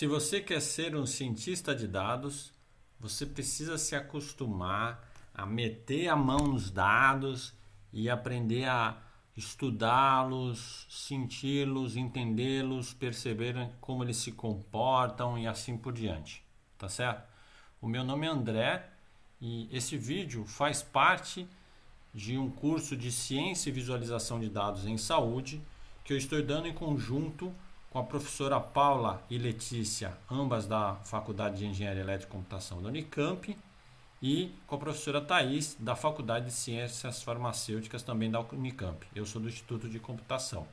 Se você quer ser um cientista de dados, você precisa se acostumar a meter a mão nos dados e aprender a estudá-los, senti-los, entendê-los, perceber como eles se comportam e assim por diante, tá certo? O meu nome é André e esse vídeo faz parte de um curso de ciência e visualização de dados em saúde que eu estou dando em conjunto com a professora Paula e Letícia, ambas da Faculdade de Engenharia Elétrica e Computação da Unicamp, e com a professora Thais, da Faculdade de Ciências Farmacêuticas, também da Unicamp. Eu sou do Instituto de Computação.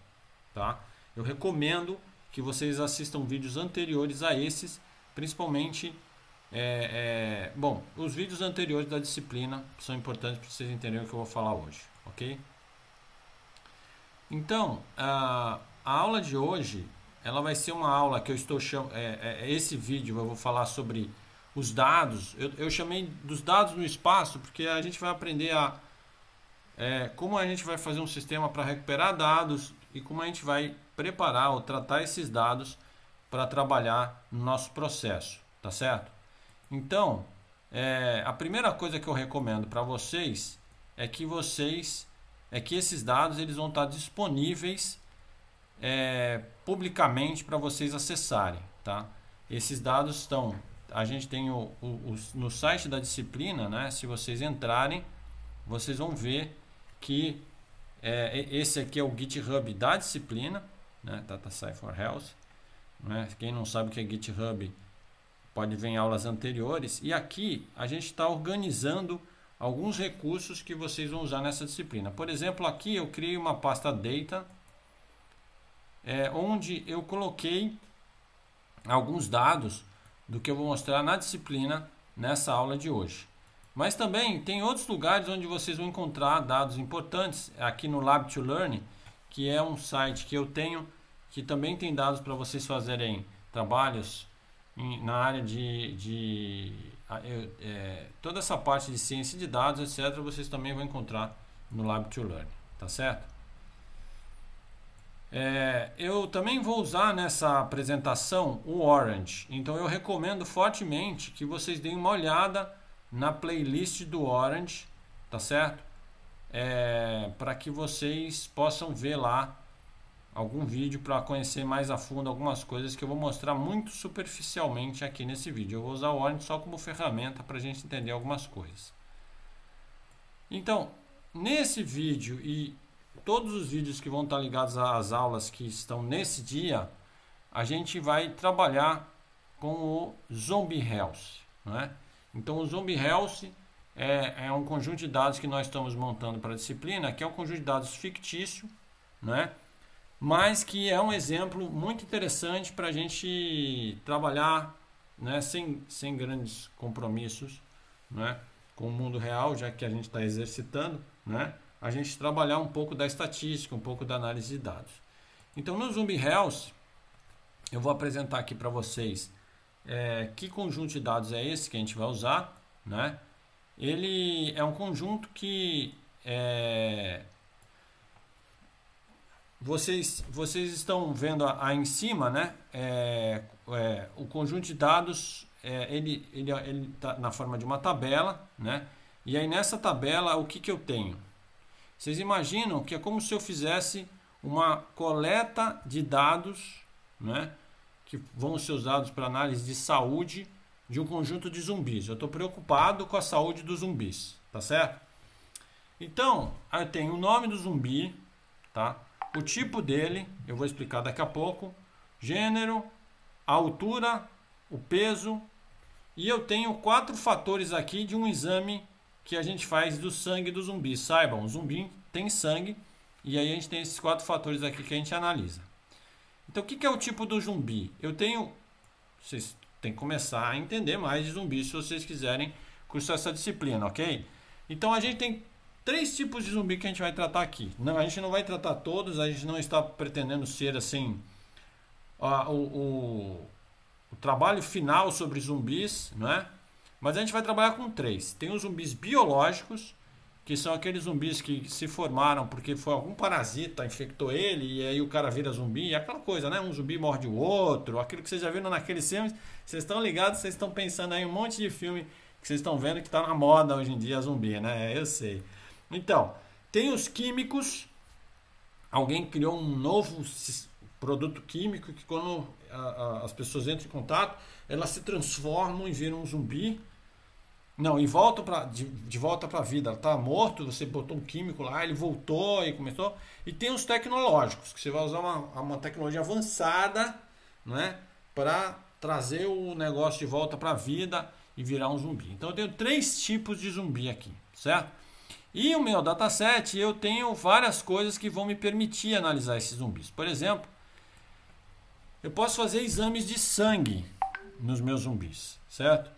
Tá? Eu recomendo que vocês assistam vídeos anteriores a esses, principalmente. É, é, bom, os vídeos anteriores da disciplina são importantes para vocês entenderem o que eu vou falar hoje, ok? Então, a, a aula de hoje ela vai ser uma aula que eu estou cham é, é, é, esse vídeo eu vou falar sobre os dados. Eu, eu, chamei dos dados no espaço porque a gente vai aprender a é, como a gente vai fazer um sistema para recuperar dados e como a gente vai preparar ou tratar esses dados para trabalhar no nosso processo, tá certo? Então, é, a primeira coisa que eu recomendo para vocês é que vocês é que esses dados eles vão estar disponíveis é, publicamente para vocês acessarem, tá? Esses dados estão, a gente tem o, o, o, no site da disciplina, né? Se vocês entrarem, vocês vão ver que é, esse aqui é o GitHub da disciplina, né? Data tá, tá, Sci for Health. Né? Quem não sabe o que é GitHub pode ver em aulas anteriores. E aqui a gente está organizando alguns recursos que vocês vão usar nessa disciplina. Por exemplo, aqui eu criei uma pasta Data é, onde eu coloquei alguns dados do que eu vou mostrar na disciplina nessa aula de hoje. Mas também tem outros lugares onde vocês vão encontrar dados importantes, aqui no Lab to Learn, que é um site que eu tenho, que também tem dados para vocês fazerem trabalhos em, na área de, de é, toda essa parte de ciência de dados, etc. Vocês também vão encontrar no Lab to Learn, tá certo? É, eu também vou usar nessa apresentação o Orange, então eu recomendo fortemente que vocês deem uma olhada na playlist do Orange, tá certo? É, para que vocês possam ver lá algum vídeo para conhecer mais a fundo algumas coisas que eu vou mostrar muito superficialmente aqui nesse vídeo. Eu vou usar o Orange só como ferramenta para a gente entender algumas coisas. Então, nesse vídeo e todos os vídeos que vão estar ligados às aulas que estão nesse dia, a gente vai trabalhar com o Zombie Health. Né? Então, o Zombie Health é, é, um conjunto de dados que nós estamos montando para a disciplina, que é um conjunto de dados fictício, né? mas que é um exemplo muito interessante para a gente trabalhar né? sem, sem grandes compromissos né? com o mundo real, já que a gente está exercitando. Né? a gente trabalhar um pouco da estatística, um pouco da análise de dados. Então, no Zumbi Health, eu vou apresentar aqui para vocês é, que conjunto de dados é esse que a gente vai usar. Né? Ele é um conjunto que é, vocês, vocês estão vendo aí em cima né? É, é o conjunto de dados é, ele está ele, ele tá na forma de uma tabela. Né? E aí nessa tabela o que, que eu tenho? Vocês imaginam que é como se eu fizesse uma coleta de dados, né, que vão ser usados para análise de saúde de um conjunto de zumbis. Eu estou preocupado com a saúde dos zumbis, tá certo? Então, eu tenho o nome do zumbi, tá? O tipo dele, eu vou explicar daqui a pouco. Gênero, a altura, o peso. E eu tenho quatro fatores aqui de um exame que a gente faz do sangue do zumbi. Saibam, o zumbi tem sangue e aí a gente tem esses quatro fatores aqui que a gente analisa. Então, o que, é o tipo do zumbi? Eu tenho. Vocês têm que começar a entender mais de zumbi se vocês quiserem cursar essa disciplina, ok? Então, a gente tem três tipos de zumbi que a gente vai tratar aqui. Não, a gente não vai tratar todos, a gente não está pretendendo ser assim. A, o, o, o trabalho final sobre zumbis, não é? Mas a gente vai trabalhar com três. Tem os zumbis biológicos, que são aqueles zumbis que se formaram porque foi algum parasita, infectou ele, e aí o cara vira zumbi, é aquela coisa, né? Um zumbi morde o outro, aquilo que vocês já viram naqueles filmes. Vocês estão ligados, vocês estão pensando aí um monte de filme que vocês estão vendo que está na moda hoje em dia zumbi, né? É, eu sei. Então, tem os químicos. Alguém criou um novo produto químico que quando a, a, as pessoas entram em contato, elas se transformam e viram um zumbi. Não, e voltam para de, de volta para a vida. Ela está morto, você botou um químico lá, ele voltou e começou. E tem os tecnológicos, que você vai usar uma, uma tecnologia avançada né, para trazer o negócio de volta para a vida e virar um zumbi. Então eu tenho três tipos de zumbi aqui, certo? E o meu dataset eu tenho várias coisas que vão me permitir analisar esses zumbis. Por exemplo, eu posso fazer exames de sangue nos meus zumbis, certo?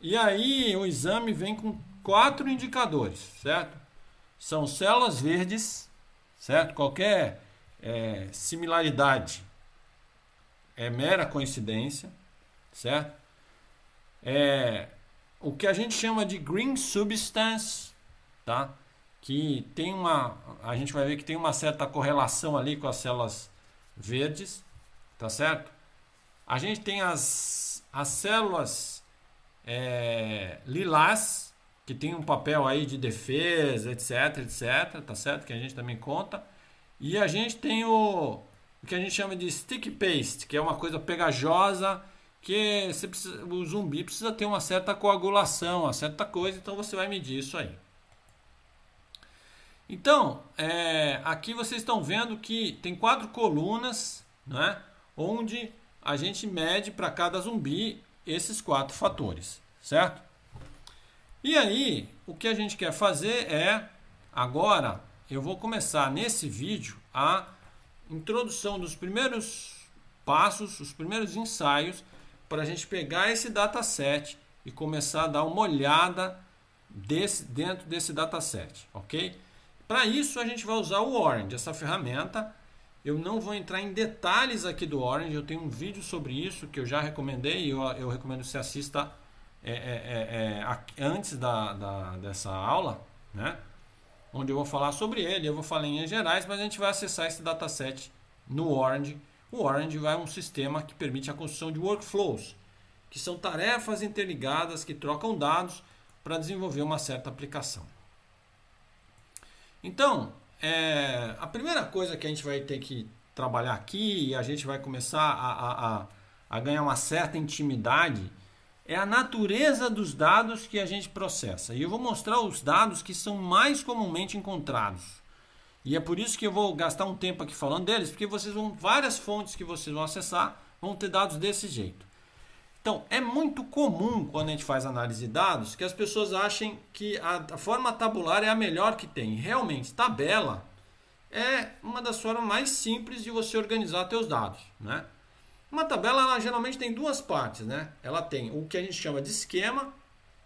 E aí o exame vem com quatro indicadores, certo? São células verdes, certo? Qualquer é, similaridade é mera coincidência, certo? É o que a gente chama de green substance, tá? Que tem uma, a gente vai ver que tem uma certa correlação ali com as células verdes, tá certo? A gente tem as, as células é, lilás, que tem um papel aí de defesa, etc, etc, tá certo? Que a gente também conta. E a gente tem o, o que a gente chama de stick paste, que é uma coisa pegajosa, que precisa, o zumbi precisa ter uma certa coagulação, uma certa coisa, então você vai medir isso aí. Então, é, aqui vocês estão vendo que tem quatro colunas, né, onde a gente mede para cada zumbi esses quatro fatores, certo? E aí, o que a gente quer fazer é, agora, eu vou começar nesse vídeo a introdução dos primeiros passos, os primeiros ensaios, para a gente pegar esse dataset e começar a dar uma olhada desse, dentro desse dataset, ok? Para isso, a gente vai usar o Orange, essa ferramenta, eu não vou entrar em detalhes aqui do Orange, eu tenho um vídeo sobre isso que eu já recomendei e eu, eu recomendo que você assista é, é, é, é antes da, da, dessa aula, né? onde eu vou falar sobre ele, eu vou falar em linhas gerais, mas a gente vai acessar esse dataset no Orange. O Orange é um sistema que permite a construção de workflows, que são tarefas interligadas que trocam dados para desenvolver uma certa aplicação. Então, é, a primeira coisa que a gente vai ter que trabalhar aqui e a gente vai começar a, a, a ganhar uma certa intimidade é a natureza dos dados que a gente processa. E eu vou mostrar os dados que são mais comumente encontrados. E é por isso que eu vou gastar um tempo aqui falando deles, porque vocês vão várias fontes que vocês vão acessar vão ter dados desse jeito. Então, é muito comum quando a gente faz análise de dados que as pessoas achem que a, forma tabular é a melhor que tem. Realmente, tabela é uma das formas mais simples de você organizar seus dados. Né? Uma tabela ela geralmente tem duas partes. Né? Ela tem o que a gente chama de esquema,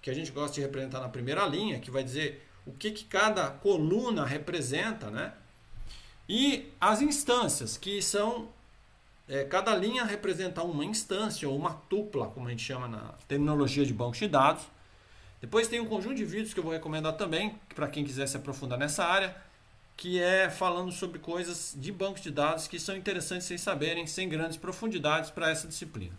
que a gente gosta de representar na primeira linha, que vai dizer o que, que cada coluna representa, né? E as instâncias, que são é, cada linha representa uma instância ou uma tupla, como a gente chama na terminologia de banco de dados. Depois tem um conjunto de vídeos que eu vou recomendar também, para quem quiser se aprofundar nessa área, que é falando sobre coisas de bancos de dados que são interessantes sem saberem, sem grandes profundidades para essa disciplina.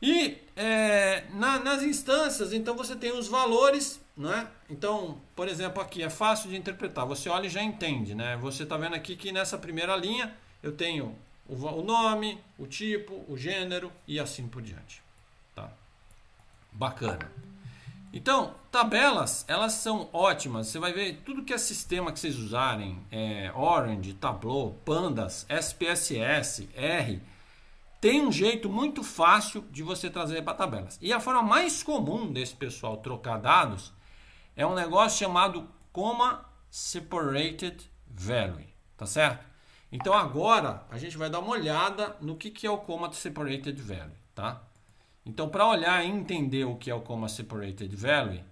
E é, na, nas instâncias, então você tem os valores, né? Então, por exemplo, aqui é fácil de interpretar. Você olha e já entende, né? Você está vendo aqui que nessa primeira linha eu tenho o nome, o tipo, o gênero e assim por diante. Tá? Bacana. Então, tabelas, elas são ótimas. Você vai ver tudo que é sistema que vocês usarem, é, Orange, Tableau, Pandas, SPSS, R, tem um jeito muito fácil de você trazer para tabelas. E a forma mais comum desse pessoal trocar dados é um negócio chamado comma separated value, tá certo? Então agora a gente vai dar uma olhada no que, que é o Coma Separated Value, tá? Então para olhar e entender o que é o Coma Separated Value,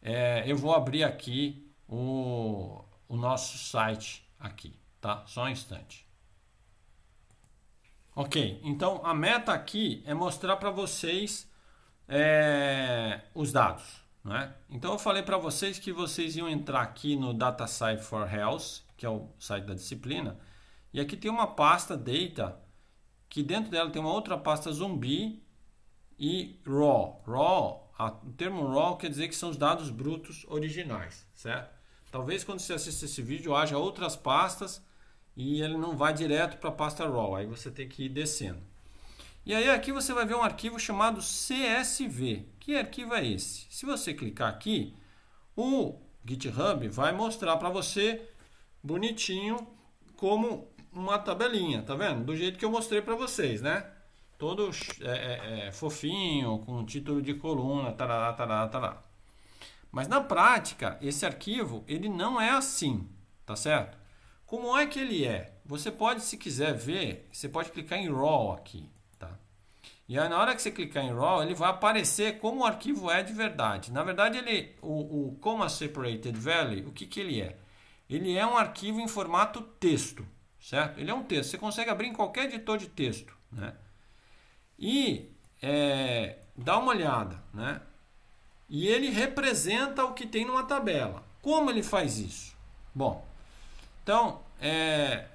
é, eu vou abrir aqui o, o nosso site aqui, tá? Só um instante. Ok, então a meta aqui é mostrar para vocês é, os dados, né? Então eu falei para vocês que vocês iam entrar aqui no Data Site for Health, que é o site da disciplina, e aqui tem uma pasta data, que dentro dela tem uma outra pasta zumbi e raw. Raw, a, o termo raw quer dizer que são os dados brutos originais, certo? Talvez quando você assista esse vídeo haja outras pastas e ele não vai direto para a pasta raw, aí você tem que ir descendo. E aí aqui você vai ver um arquivo chamado CSV. Que arquivo é esse? Se você clicar aqui, o GitHub vai mostrar para você bonitinho como uma tabelinha, tá vendo? Do jeito que eu mostrei para vocês, né? Todo é, é, é, fofinho, com título de coluna, tarará, tarará, tarará. Mas na prática, esse arquivo, ele não é assim, tá certo? Como é que ele é? Você pode, se quiser ver, você pode clicar em RAW aqui, tá? E aí, na hora que você clicar em RAW, ele vai aparecer como o arquivo é de verdade. Na verdade, ele, o, o comma separated value, o que, que ele é? Ele é um arquivo em formato texto, certo? Ele é um texto, você consegue abrir em qualquer editor de texto, né? E é, dá uma olhada, né? E ele representa o que tem numa tabela. Como ele faz isso? Bom, então é,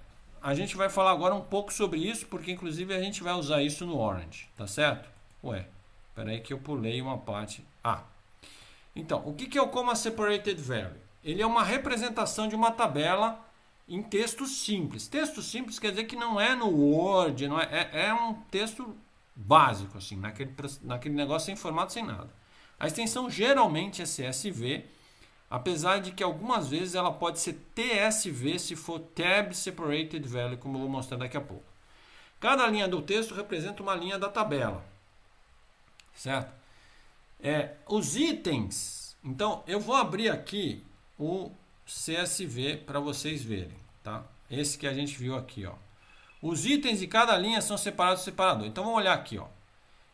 a gente vai falar agora um pouco sobre isso, porque inclusive a gente vai usar isso no Orange, tá certo? Ué, peraí que eu pulei uma parte. Ah, então, o que é o Comma Separated Value? Ele é uma representação de uma tabela em texto simples. Texto simples quer dizer que não é no Word, não é, é, é um texto básico, assim, naquele, naquele negócio sem formato, sem nada. A extensão geralmente é CSV, apesar de que algumas vezes ela pode ser TSV se for Tab Separated Value, como eu vou mostrar daqui a pouco. Cada linha do texto representa uma linha da tabela, certo? É, os itens, então eu vou abrir aqui o CSV para vocês verem. Tá? Esse que a gente viu aqui, ó. Os itens de cada linha são separados do separador. Então vamos olhar aqui, ó.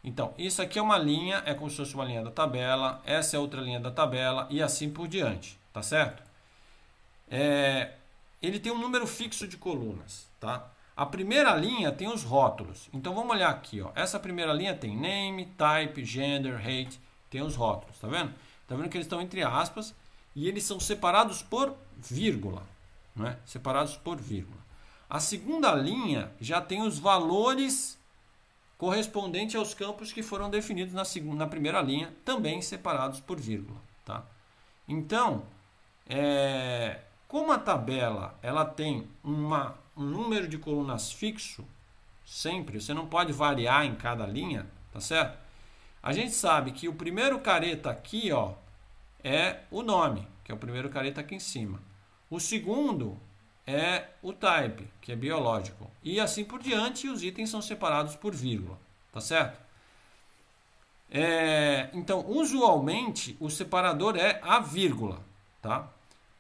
Então, isso aqui é uma linha, é como se fosse uma linha da tabela, essa é outra linha da tabela e assim por diante, tá certo? É, ele tem um número fixo de colunas, tá? A primeira linha tem os rótulos. Então vamos olhar aqui, ó. Essa primeira linha tem name, type, gender, rate, tem os rótulos, tá vendo? Tá vendo que eles estão entre aspas e eles são separados por vírgula, é? separados por vírgula. A segunda linha já tem os valores correspondentes aos campos que foram definidos na, segunda, na primeira linha, também separados por vírgula. Tá? Então, é, como a tabela ela tem uma, um número de colunas fixo, sempre, você não pode variar em cada linha, tá certo? A gente sabe que o primeiro careta aqui ó, é o nome, que é o primeiro careta aqui em cima. O segundo é o type, que é biológico. E assim por diante, os itens são separados por vírgula, tá certo? É, então, usualmente, o separador é a vírgula, tá?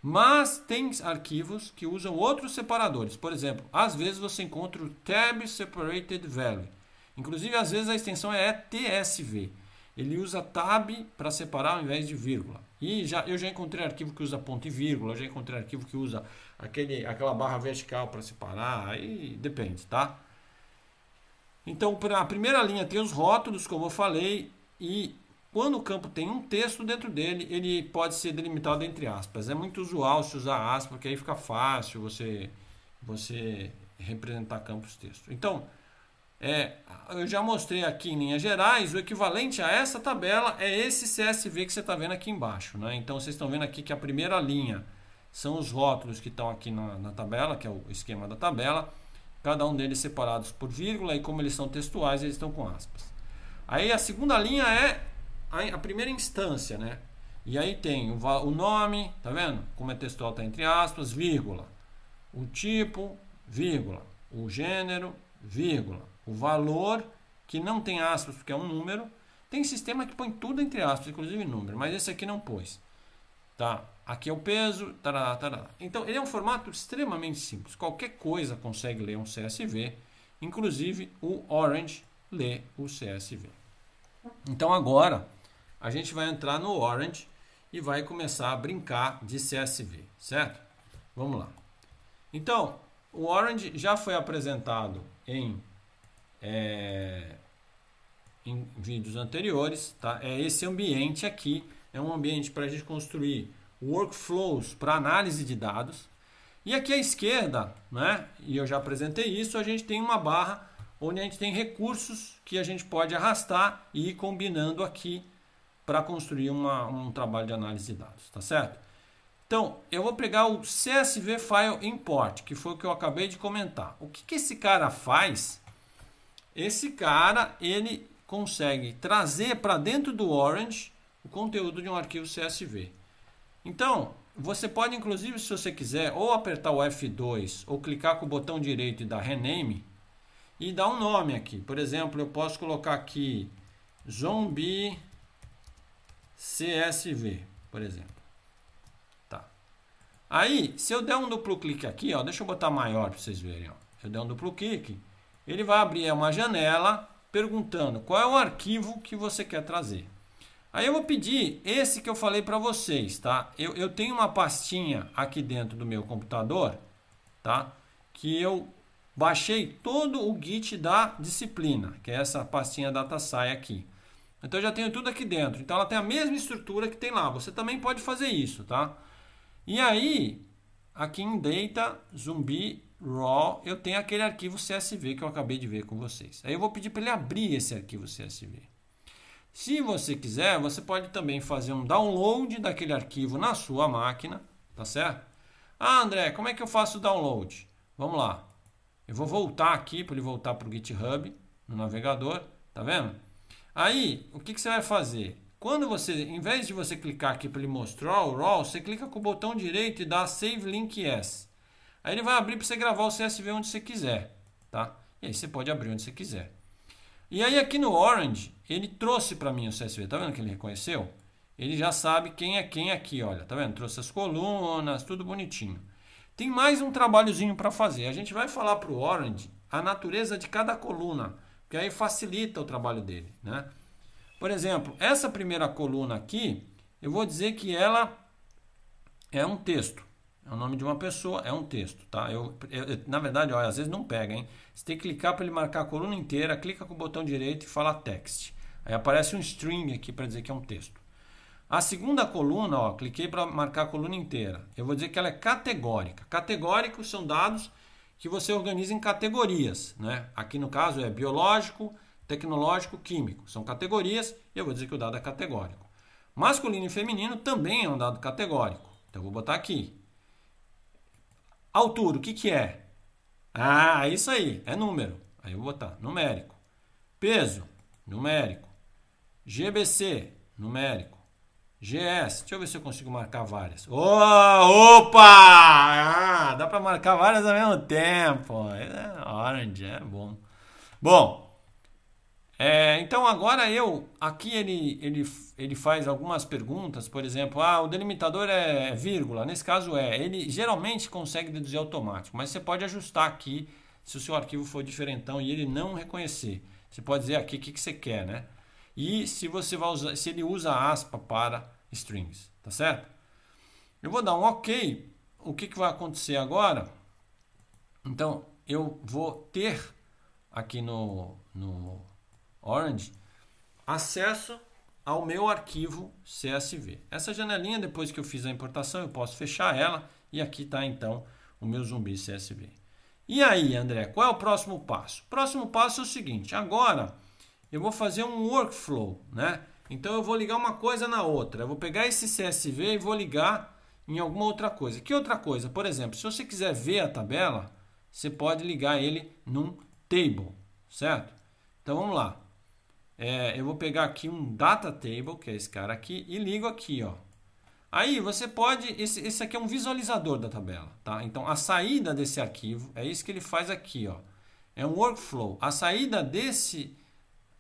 Mas tem arquivos que usam outros separadores. Por exemplo, às vezes você encontra o tab separated value. Inclusive, às vezes a extensão é tsv. Ele usa tab para separar ao invés de vírgula. E já, eu já encontrei arquivo que usa ponto e vírgula, já encontrei arquivo que usa aquele, aquela barra vertical para separar, aí depende, tá? Então, para a primeira linha tem os rótulos, como eu falei, e quando o campo tem um texto dentro dele, ele pode ser delimitado entre aspas. É muito usual se usar aspas, porque aí fica fácil você, você representar campos texto. Então, é, eu já mostrei aqui em linhas gerais, o equivalente a essa tabela é esse CSV que você está vendo aqui embaixo. Né? Então, vocês estão vendo aqui que a primeira linha são os rótulos que estão aqui na, na tabela, que é o esquema da tabela. Cada um deles separados por vírgula e como eles são textuais, eles estão com aspas. Aí a segunda linha é a, a primeira instância, né? E aí tem o, o nome, tá vendo? Como é textual, está entre aspas, vírgula. O tipo, vírgula. O gênero, vírgula. O valor, que não tem aspas porque é um número, tem sistema que põe tudo entre aspas, inclusive número, mas esse aqui não pôs. Tá? Aqui é o peso, tarará, tarará. Então, ele é um formato extremamente simples. Qualquer coisa consegue ler um CSV, inclusive o Orange lê o CSV. Então, agora, a gente vai entrar no Orange e vai começar a brincar de CSV, certo? Vamos lá. Então, o Orange já foi apresentado em, é, em vídeos anteriores, tá? É esse ambiente aqui, é um ambiente para a gente construir workflows para análise de dados. E aqui à esquerda, né? E eu já apresentei isso, a gente tem uma barra onde a gente tem recursos que a gente pode arrastar e ir combinando aqui para construir uma, um trabalho de análise de dados, tá certo? Então, eu vou pegar o CSV File Import, que foi o que eu acabei de comentar. O que, que esse cara faz? Esse cara, ele consegue trazer para dentro do Orange o conteúdo de um arquivo CSV. Então, você pode, inclusive, se você quiser, ou apertar o F2, ou clicar com o botão direito e dar Rename, e dar um nome aqui. Por exemplo, eu posso colocar aqui Zombie CSV, por exemplo. Aí, se eu der um duplo clique aqui, ó, deixa eu botar maior para vocês verem. Ó. Eu der um duplo clique, ele vai abrir uma janela perguntando qual é o arquivo que você quer trazer. Aí eu vou pedir esse que eu falei para vocês, tá? Eu, eu tenho uma pastinha aqui dentro do meu computador, tá? Que eu baixei todo o Git da disciplina, que é essa pastinha DataSci aqui. Então eu já tenho tudo aqui dentro. Então ela tem a mesma estrutura que tem lá. Você também pode fazer isso, tá? E aí, aqui em Data, zumbi raw, eu tenho aquele arquivo CSV que eu acabei de ver com vocês. Aí eu vou pedir para ele abrir esse arquivo CSV. Se você quiser, você pode também fazer um download daquele arquivo na sua máquina, tá certo? Ah, André, como é que eu faço o download? Vamos lá. Eu vou voltar aqui para ele voltar para o GitHub, no navegador, tá vendo? Aí, o que, que você vai fazer? Quando você, em vez de você clicar aqui para ele mostrar o RAW, você clica com o botão direito e dá Save Link s Aí ele vai abrir para você gravar o CSV onde você quiser, tá? E aí você pode abrir onde você quiser. E aí aqui no Orange, ele trouxe para mim o CSV, tá vendo que ele reconheceu? Ele já sabe quem é quem aqui, olha, tá vendo? Trouxe as colunas, tudo bonitinho. Tem mais um trabalhozinho para fazer. A gente vai falar para o Orange a natureza de cada coluna, que aí facilita o trabalho dele, né? Por exemplo, essa primeira coluna aqui, eu vou dizer que ela é um texto. É o nome de uma pessoa, é um texto, tá? Eu, eu na verdade, olha, às vezes não pega, hein? Você tem que clicar para ele marcar a coluna inteira, clica com o botão direito e fala text. Aí aparece um string aqui para dizer que é um texto. A segunda coluna, ó, cliquei para marcar a coluna inteira. Eu vou dizer que ela é categórica. Categóricos são dados que você organiza em categorias, né? Aqui no caso é biológico, biológico tecnológico, químico. São categorias e eu vou dizer que o dado é categórico. Masculino e feminino também é um dado categórico. Então eu vou botar aqui. Altura, o que, que é? Ah, é isso aí, é número. Aí eu vou botar numérico. Peso, numérico. GBC, numérico. GS, deixa eu ver se eu consigo marcar várias. Oh, opa! Ah, dá para marcar várias ao mesmo tempo. É, orange, é bom. Bom, é, então agora eu, aqui ele, ele, ele faz algumas perguntas, por exemplo, ah, o delimitador é vírgula, nesse caso é, ele geralmente consegue deduzir automático, mas você pode ajustar aqui se o seu arquivo for diferentão e ele não reconhecer. Você pode dizer aqui o que, que você quer, né? E se você vai usar, se ele usa aspa para strings, tá certo? Eu vou dar um ok, o que, que vai acontecer agora? Então, eu vou ter aqui no, no Orange, acesso ao meu arquivo CSV. Essa janelinha, depois que eu fiz a importação, eu posso fechar ela e aqui está então o meu zumbi CSV. E aí, André, qual é o próximo passo? O próximo passo é o seguinte: agora eu vou fazer um workflow, né? Então eu vou ligar uma coisa na outra. Eu vou pegar esse CSV e vou ligar em alguma outra coisa. Que outra coisa? Por exemplo, se você quiser ver a tabela, você pode ligar ele num table, certo? Então vamos lá. É, eu vou pegar aqui um data table, que é esse cara aqui, e ligo aqui, ó. Aí você pode, esse, esse aqui é um visualizador da tabela, tá? Então a saída desse arquivo, é isso que ele faz aqui, ó. É um workflow. A saída desse,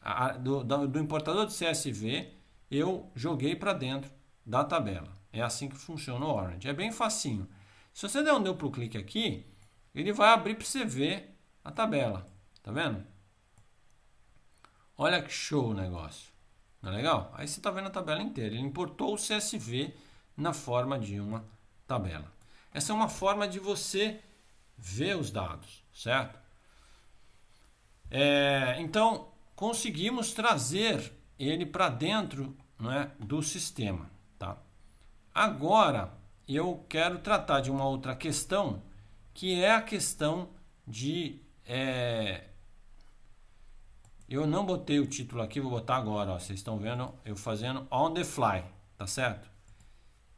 a, do, do importador de CSV, eu joguei para dentro da tabela. É assim que funciona o Orange. É bem facinho. Se você der um duplo clique aqui, ele vai abrir para você ver a tabela. Tá vendo? Olha que show o negócio. Não é legal? Aí você está vendo a tabela inteira. Ele importou o CSV na forma de uma tabela. Essa é uma forma de você ver os dados, certo? É, então, conseguimos trazer ele para dentro é, do sistema. Tá? Agora, eu quero tratar de uma outra questão, que é a questão de é, eu não botei o título aqui, vou botar agora. Vocês estão vendo eu fazendo on the fly, tá certo?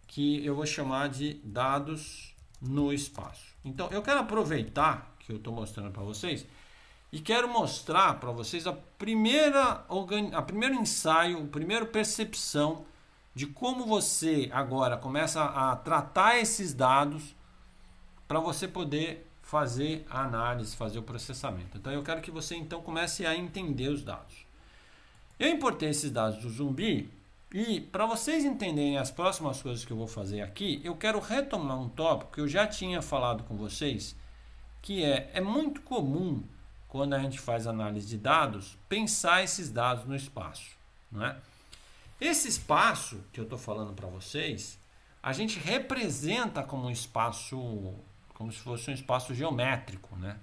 Que eu vou chamar de dados no espaço. Então eu quero aproveitar que eu estou mostrando para vocês e quero mostrar para vocês a primeira a primeiro ensaio, a primeira percepção de como você agora começa a tratar esses dados para você poder fazer a análise, fazer o processamento. Então eu quero que você então comece a entender os dados. Eu importei esses dados do zumbi e para vocês entenderem as próximas coisas que eu vou fazer aqui, eu quero retomar um tópico que eu já tinha falado com vocês, que é é muito comum quando a gente faz análise de dados, pensar esses dados no espaço, né? Esse espaço que eu estou falando para vocês, a gente representa como um espaço como se fosse um espaço geométrico, né?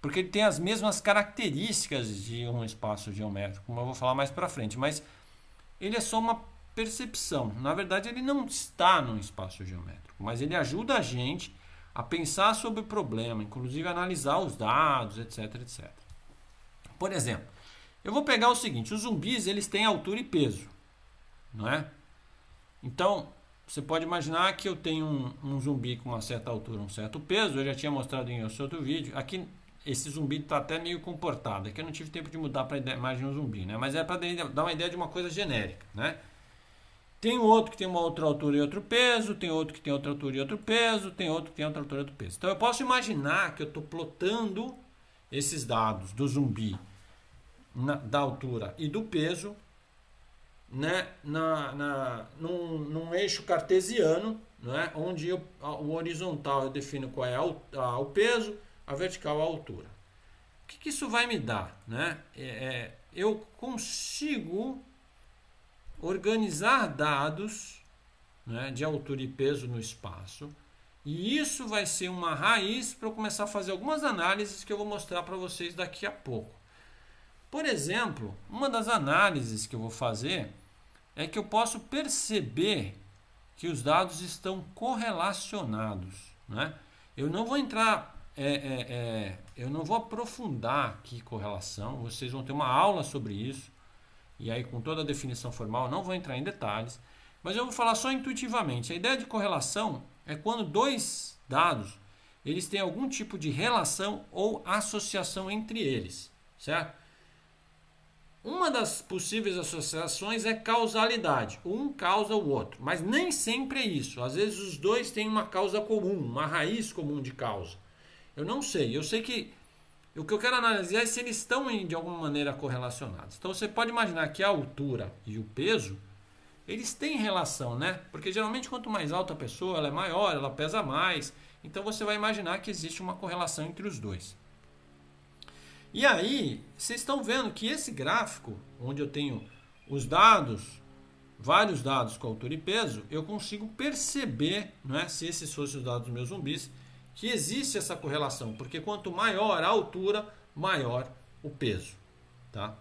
Porque ele tem as mesmas características de um espaço geométrico, como eu vou falar mais para frente, mas ele é só uma percepção. Na verdade, ele não está num espaço geométrico, mas ele ajuda a gente a pensar sobre o problema, inclusive analisar os dados, etc, etc. Por exemplo, eu vou pegar o seguinte, os zumbis, eles têm altura e peso, não é? Então, você pode imaginar que eu tenho um, um zumbi com uma certa altura, um certo peso. Eu já tinha mostrado em outro vídeo. Aqui esse zumbi está até meio comportado. Aqui é eu não tive tempo de mudar para a imagem do zumbi, né? Mas é para dar uma ideia de uma coisa genérica, né? Tem outro que tem uma outra altura e outro peso, tem outro que tem outra altura e outro peso, tem outro que tem outra altura e outro peso. Então eu posso imaginar que eu estou plotando esses dados do zumbi na, da altura e do peso né, na, na, num, num eixo cartesiano, né, onde eu, a, o horizontal eu defino qual é a, a, o peso, a vertical a altura. O que, que isso vai me dar? Né? É, é, eu consigo organizar dados né, de altura e peso no espaço, e isso vai ser uma raiz para eu começar a fazer algumas análises que eu vou mostrar para vocês daqui a pouco. Por exemplo, uma das análises que eu vou fazer é que eu posso perceber que os dados estão correlacionados. Né? Eu não vou entrar, é, é, é, eu não vou aprofundar aqui correlação, vocês vão ter uma aula sobre isso, e aí com toda a definição formal, não vou entrar em detalhes, mas eu vou falar só intuitivamente. A ideia de correlação é quando dois dados eles têm algum tipo de relação ou associação entre eles, certo? Uma das possíveis associações é causalidade. Um causa o outro, mas nem sempre é isso. Às vezes os dois têm uma causa comum, uma raiz comum de causa. Eu não sei. Eu sei que o que eu quero analisar é se eles estão de alguma maneira correlacionados. Então você pode imaginar que a altura e o peso eles têm relação, né? Porque geralmente quanto mais alta a pessoa, ela é maior, ela pesa mais. Então você vai imaginar que existe uma correlação entre os dois. E aí, vocês estão vendo que esse gráfico, onde eu tenho os dados, vários dados com altura e peso, eu consigo perceber, não é, se esses fossem os dados dos meus zumbis, que existe essa correlação, porque quanto maior a altura, maior o peso, tá?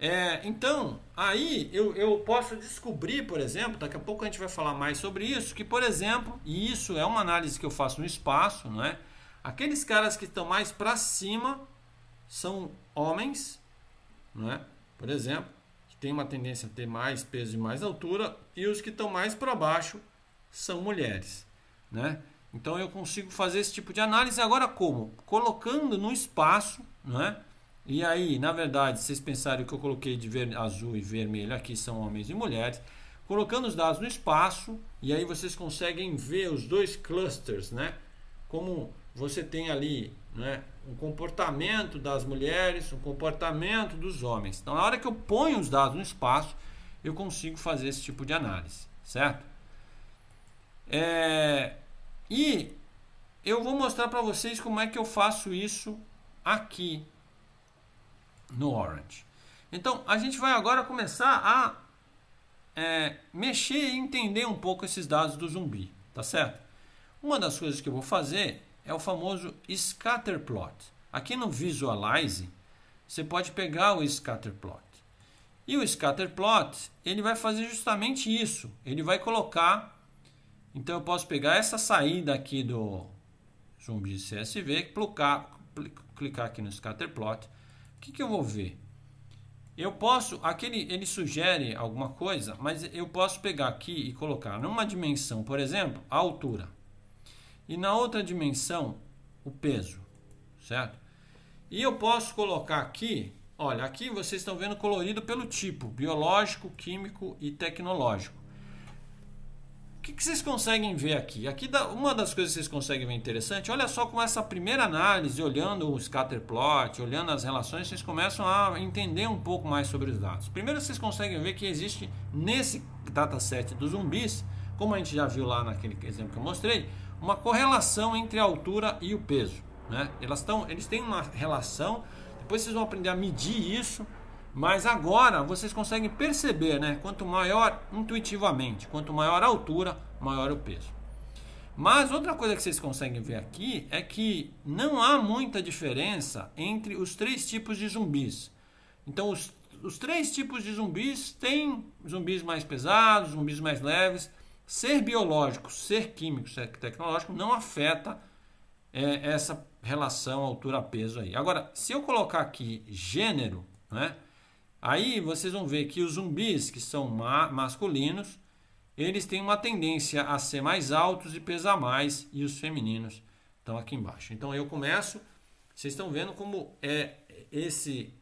É, então, aí eu, eu posso descobrir, por exemplo, daqui a pouco a gente vai falar mais sobre isso, que, por exemplo, e isso é uma análise que eu faço no espaço, não é? Aqueles caras que estão mais para cima são homens, né? por exemplo, que tem uma tendência a ter mais peso e mais altura, e os que estão mais para baixo são mulheres. Né? Então eu consigo fazer esse tipo de análise agora como? Colocando no espaço, né? E aí, na verdade, vocês pensarem que eu coloquei de ver, azul e vermelho aqui são homens e mulheres, colocando os dados no espaço, e aí vocês conseguem ver os dois clusters, né? Como você tem ali né, um comportamento das mulheres, um comportamento dos homens. Então, na hora que eu ponho os dados no espaço, eu consigo fazer esse tipo de análise, certo? É, e eu vou mostrar para vocês como é que eu faço isso aqui no Orange. Então, a gente vai agora começar a é, mexer e entender um pouco esses dados do zumbi, tá certo? Uma das coisas que eu vou fazer é o famoso scatterplot. Aqui no Visualize, você pode pegar o scatterplot. E o scatterplot, ele vai fazer justamente isso. Ele vai colocar... Então, eu posso pegar essa saída aqui do zoom de CSV, clicar, clicar aqui no scatterplot. O que, que eu vou ver? Eu posso, aquele, ele sugere alguma coisa, mas eu posso pegar aqui e colocar numa dimensão, por exemplo, a altura. E na outra dimensão, o peso, certo? E eu posso colocar aqui, olha, aqui vocês estão vendo colorido pelo tipo, biológico, químico e tecnológico. O que, que, vocês conseguem ver aqui? Aqui uma das coisas que vocês conseguem ver interessante, olha só com essa primeira análise, olhando o scatterplot, olhando as relações, vocês começam a entender um pouco mais sobre os dados. Primeiro vocês conseguem ver que existe nesse dataset dos zumbis, como a gente já viu lá naquele exemplo que eu mostrei, uma correlação entre a altura e o peso. Né? Elas tão, eles têm uma relação, depois vocês vão aprender a medir isso, mas agora vocês conseguem perceber, né? quanto maior intuitivamente, quanto maior a altura, maior o peso. Mas outra coisa que vocês conseguem ver aqui é que não há muita diferença entre os três tipos de zumbis. Então, os, os três tipos de zumbis têm zumbis mais pesados, zumbis mais leves, Ser biológico, ser químico, ser tecnológico não afeta é, essa relação altura-peso aí. Agora, se eu colocar aqui gênero, né? Aí vocês vão ver que os zumbis, que são ma masculinos, eles têm uma tendência a ser mais altos e pesar mais, e os femininos estão aqui embaixo. Então eu começo, vocês estão vendo como é esse.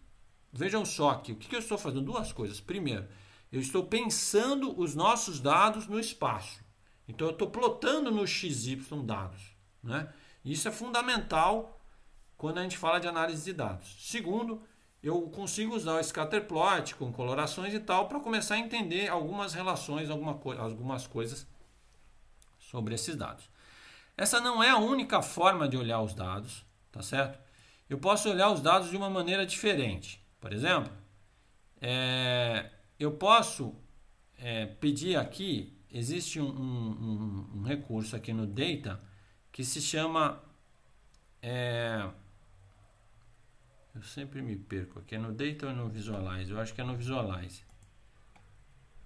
Vejam só aqui, o que, que eu estou fazendo? Duas coisas. Primeiro, eu estou pensando os nossos dados no espaço. Então eu estou plotando no XY dados. Né? Isso é fundamental quando a gente fala de análise de dados. Segundo, eu consigo usar o scatterplot com colorações e tal para começar a entender algumas relações, alguma co algumas coisas sobre esses dados. Essa não é a única forma de olhar os dados, tá certo? Eu posso olhar os dados de uma maneira diferente. Por exemplo, é, eu posso é, pedir aqui, existe um, um, um, recurso aqui no Data que se chama. É, eu sempre me perco aqui. É no Data ou no Visualize? Eu acho que é no Visualize.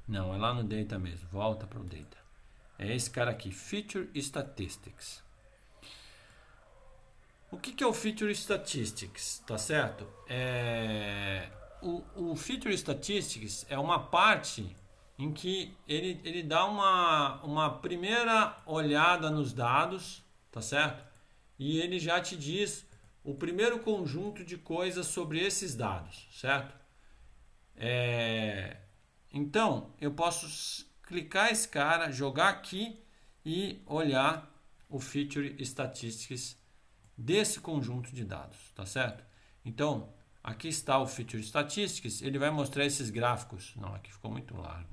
Não, é lá no Data mesmo. Volta para o Data. É esse cara aqui, Feature Statistics. O que, que é o Feature Statistics, tá certo? É, o, o Feature Statistics é uma parte em que ele, ele dá uma, uma primeira olhada nos dados, tá certo? E ele já te diz o primeiro conjunto de coisas sobre esses dados, certo? É... Então, eu posso clicar esse cara, jogar aqui e olhar o Feature Statistics desse conjunto de dados, tá certo? Então, Aqui está o Feature Statistics, ele vai mostrar esses gráficos. Não, aqui ficou muito largo.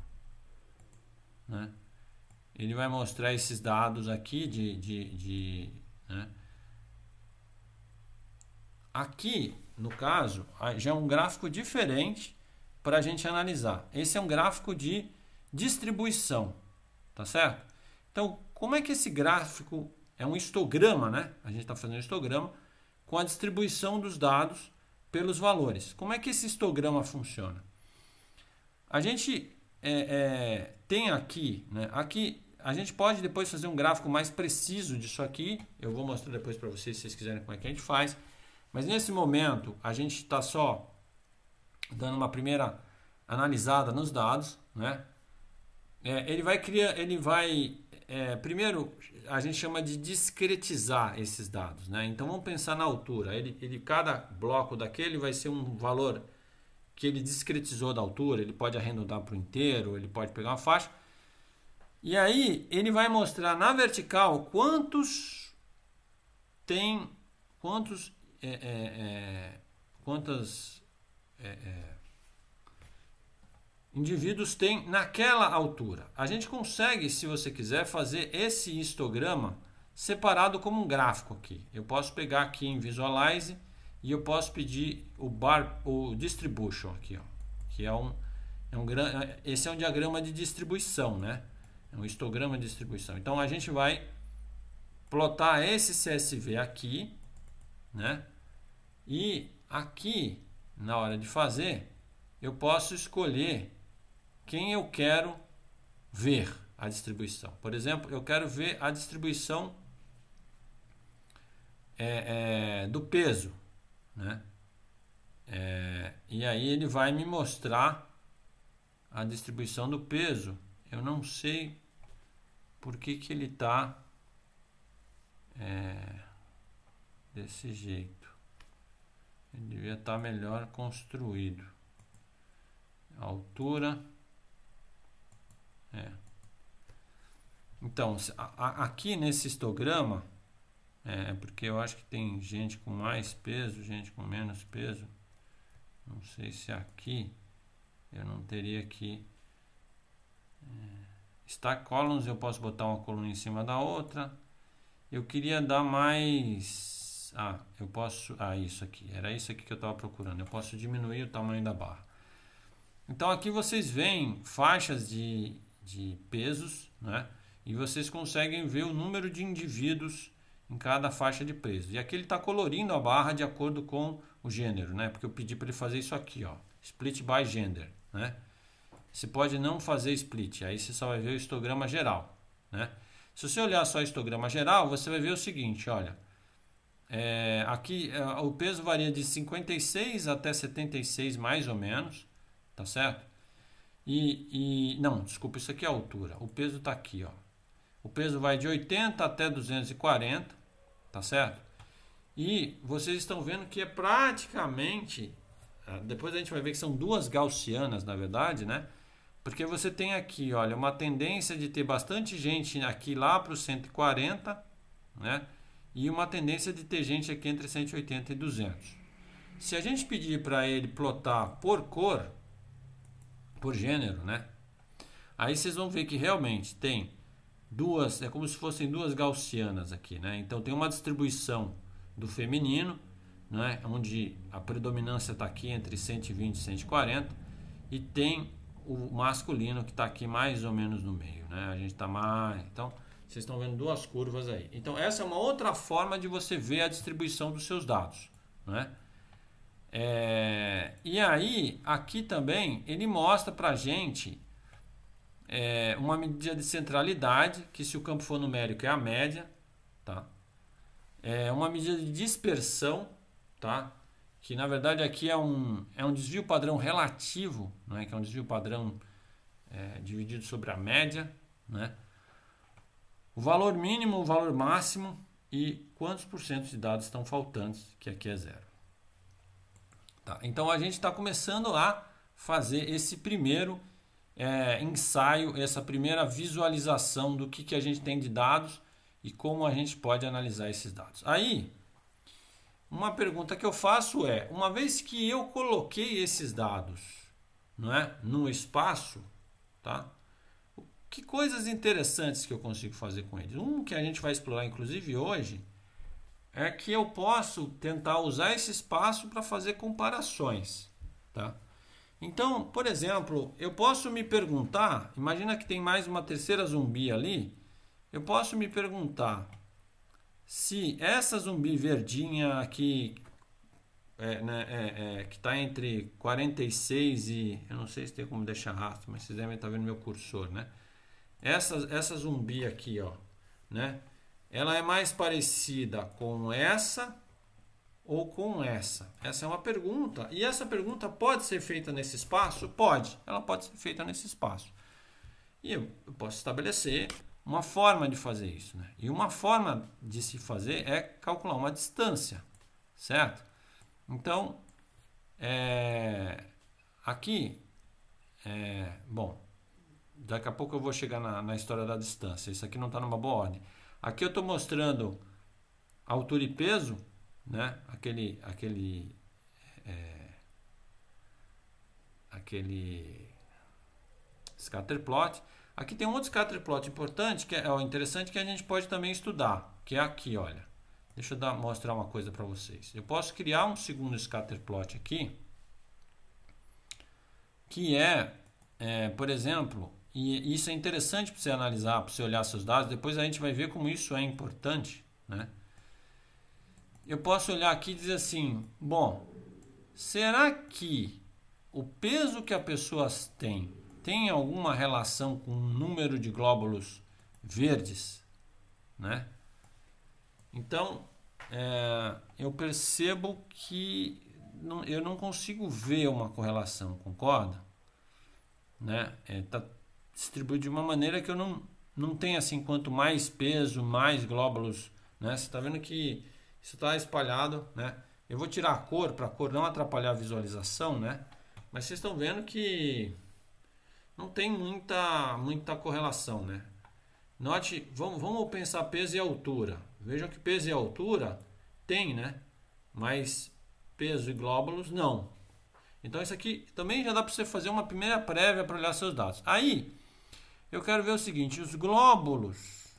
Né? Ele vai mostrar esses dados aqui de... de, de né? Aqui, no caso, já é um gráfico diferente para a gente analisar. Esse é um gráfico de distribuição, tá certo? Então, como é que esse gráfico é um histograma, né? A gente está fazendo um histograma com a distribuição dos dados pelos valores. Como é que esse histograma funciona? A gente é, é, tem aqui, né? aqui a gente pode depois fazer um gráfico mais preciso disso aqui. Eu vou mostrar depois para vocês, se vocês quiserem, como é que a gente faz. Mas nesse momento, a gente está só dando uma primeira analisada nos dados, né? É, ele vai criar, ele vai é, primeiro, a gente chama de discretizar esses dados. Né? Então vamos pensar na altura. Ele, ele, cada bloco daquele vai ser um valor que ele discretizou da altura. Ele pode arredondar para o inteiro, ele pode pegar uma faixa. E aí ele vai mostrar na vertical quantos tem, quantos, é, é, é quantas é, é, indivíduos têm naquela altura. A gente consegue, se você quiser, fazer esse histograma separado como um gráfico aqui. Eu posso pegar aqui em Visualize e eu posso pedir o bar, o distribution aqui, ó, que é um, é um é, esse é um diagrama de distribuição, né? É um histograma de distribuição. Então a gente vai plotar esse CSV aqui, né? E aqui na hora de fazer, eu posso escolher quem eu quero ver a distribuição. Por exemplo, eu quero ver a distribuição é, é, do peso, né? É, e aí ele vai me mostrar a distribuição do peso. Eu não sei por que, que ele está é, desse jeito. Ele devia estar tá melhor construído. Altura é. Então, a, a, aqui nesse histograma, é, porque eu acho que tem gente com mais peso, gente com menos peso. Não sei se aqui eu não teria que. É, stack columns eu posso botar uma coluna em cima da outra. Eu queria dar mais. Ah, eu posso. Ah, isso aqui. Era isso aqui que eu estava procurando. Eu posso diminuir o tamanho da barra. Então aqui vocês veem faixas de de pesos, né? e vocês conseguem ver o número de indivíduos em cada faixa de peso. E aqui ele está colorindo a barra de acordo com o gênero, né? porque eu pedi para ele fazer isso aqui, ó, split by gender. Né? Você pode não fazer split, aí você só vai ver o histograma geral. Né? Se você olhar só o histograma geral, você vai ver o seguinte, olha, é, aqui é, o peso varia de 56 até 76 mais ou menos, tá certo? E, e não, desculpa, isso aqui é a altura. O peso está aqui, ó. O peso vai de 80 até 240, tá certo? E vocês estão vendo que é praticamente, ah, depois a gente vai ver que são duas gaussianas, na verdade, né? Porque você tem aqui, olha, uma tendência de ter bastante gente aqui lá para os 140, né? E uma tendência de ter gente aqui entre 180 e 200. Se a gente pedir para ele plotar por cor, por gênero, né? Aí vocês vão ver que realmente tem duas, é como se fossem duas gaussianas aqui, né? Então tem uma distribuição do feminino, né? Onde a predominância está aqui entre 120 e 140 e tem o masculino que está aqui mais ou menos no meio, né? A gente está mais, então vocês estão vendo duas curvas aí. Então essa é uma outra forma de você ver a distribuição dos seus dados, né? É, e aí, aqui também, ele mostra para a gente é, uma medida de centralidade, que se o campo for numérico é a média, tá? É uma medida de dispersão, tá? Que na verdade aqui é um, é um desvio padrão relativo, né? que é um desvio padrão é, dividido sobre a média, né? O valor mínimo, o valor máximo e quantos por cento de dados estão faltantes, que aqui é zero. Tá? Então a gente está começando a fazer esse primeiro é, ensaio, essa primeira visualização do que, que a gente tem de dados e como a gente pode analisar esses dados. Aí, uma pergunta que eu faço é: uma vez que eu coloquei esses dados não é, no espaço, tá? que coisas interessantes que eu consigo fazer com eles? Um que a gente vai explorar, inclusive, hoje é que eu posso tentar usar esse espaço para fazer comparações, tá? Então, por exemplo, eu posso me perguntar, imagina que tem mais uma terceira zumbi ali, eu posso me perguntar se essa zumbi verdinha aqui, é, né, é, é, que está entre 46 e. Eu não sei se tem como deixar rastro, mas vocês devem estar tá vendo meu cursor, né? Essa, essa zumbi aqui, ó, né? Ela é mais parecida com essa ou com essa? Essa é uma pergunta. E essa pergunta pode ser feita nesse espaço? Pode. Ela pode ser feita nesse espaço. E eu posso estabelecer uma forma de fazer isso. Né? E uma forma de se fazer é calcular uma distância, certo? Então, é, aqui, é, bom, daqui a pouco eu vou chegar na, na história da distância. Isso aqui não está numa boa ordem. Aqui eu estou mostrando altura e peso, né? Aquele, aquele, é, aquele scatter plot. Aqui tem um outro scatter plot importante que é, o interessante que a gente pode também estudar, que é aqui, olha. Deixa eu dar, mostrar uma coisa para vocês. Eu posso criar um segundo scatter plot aqui, que é, é por exemplo, e isso é interessante para você analisar, para você olhar seus dados. Depois a gente vai ver como isso é importante, né? Eu posso olhar aqui e dizer assim: bom, será que o peso que a pessoa tem tem alguma relação com o número de glóbulos verdes, né? Então é, eu percebo que não, eu não consigo ver uma correlação, concorda? Né? É, tá distribui de uma maneira que eu não, não tenho assim, quanto mais peso, mais glóbulos, né? Você está vendo que isso está espalhado, né? Eu vou tirar a cor para a cor não atrapalhar a visualização, né? Mas vocês estão vendo que não tem muita, muita correlação, né? Note, vamos, vamos pensar peso e altura. Vejam que peso e altura tem, né? Mas peso e glóbulos não. Então isso aqui também já dá para você fazer uma primeira prévia para olhar seus dados. Aí, eu quero ver o seguinte, os glóbulos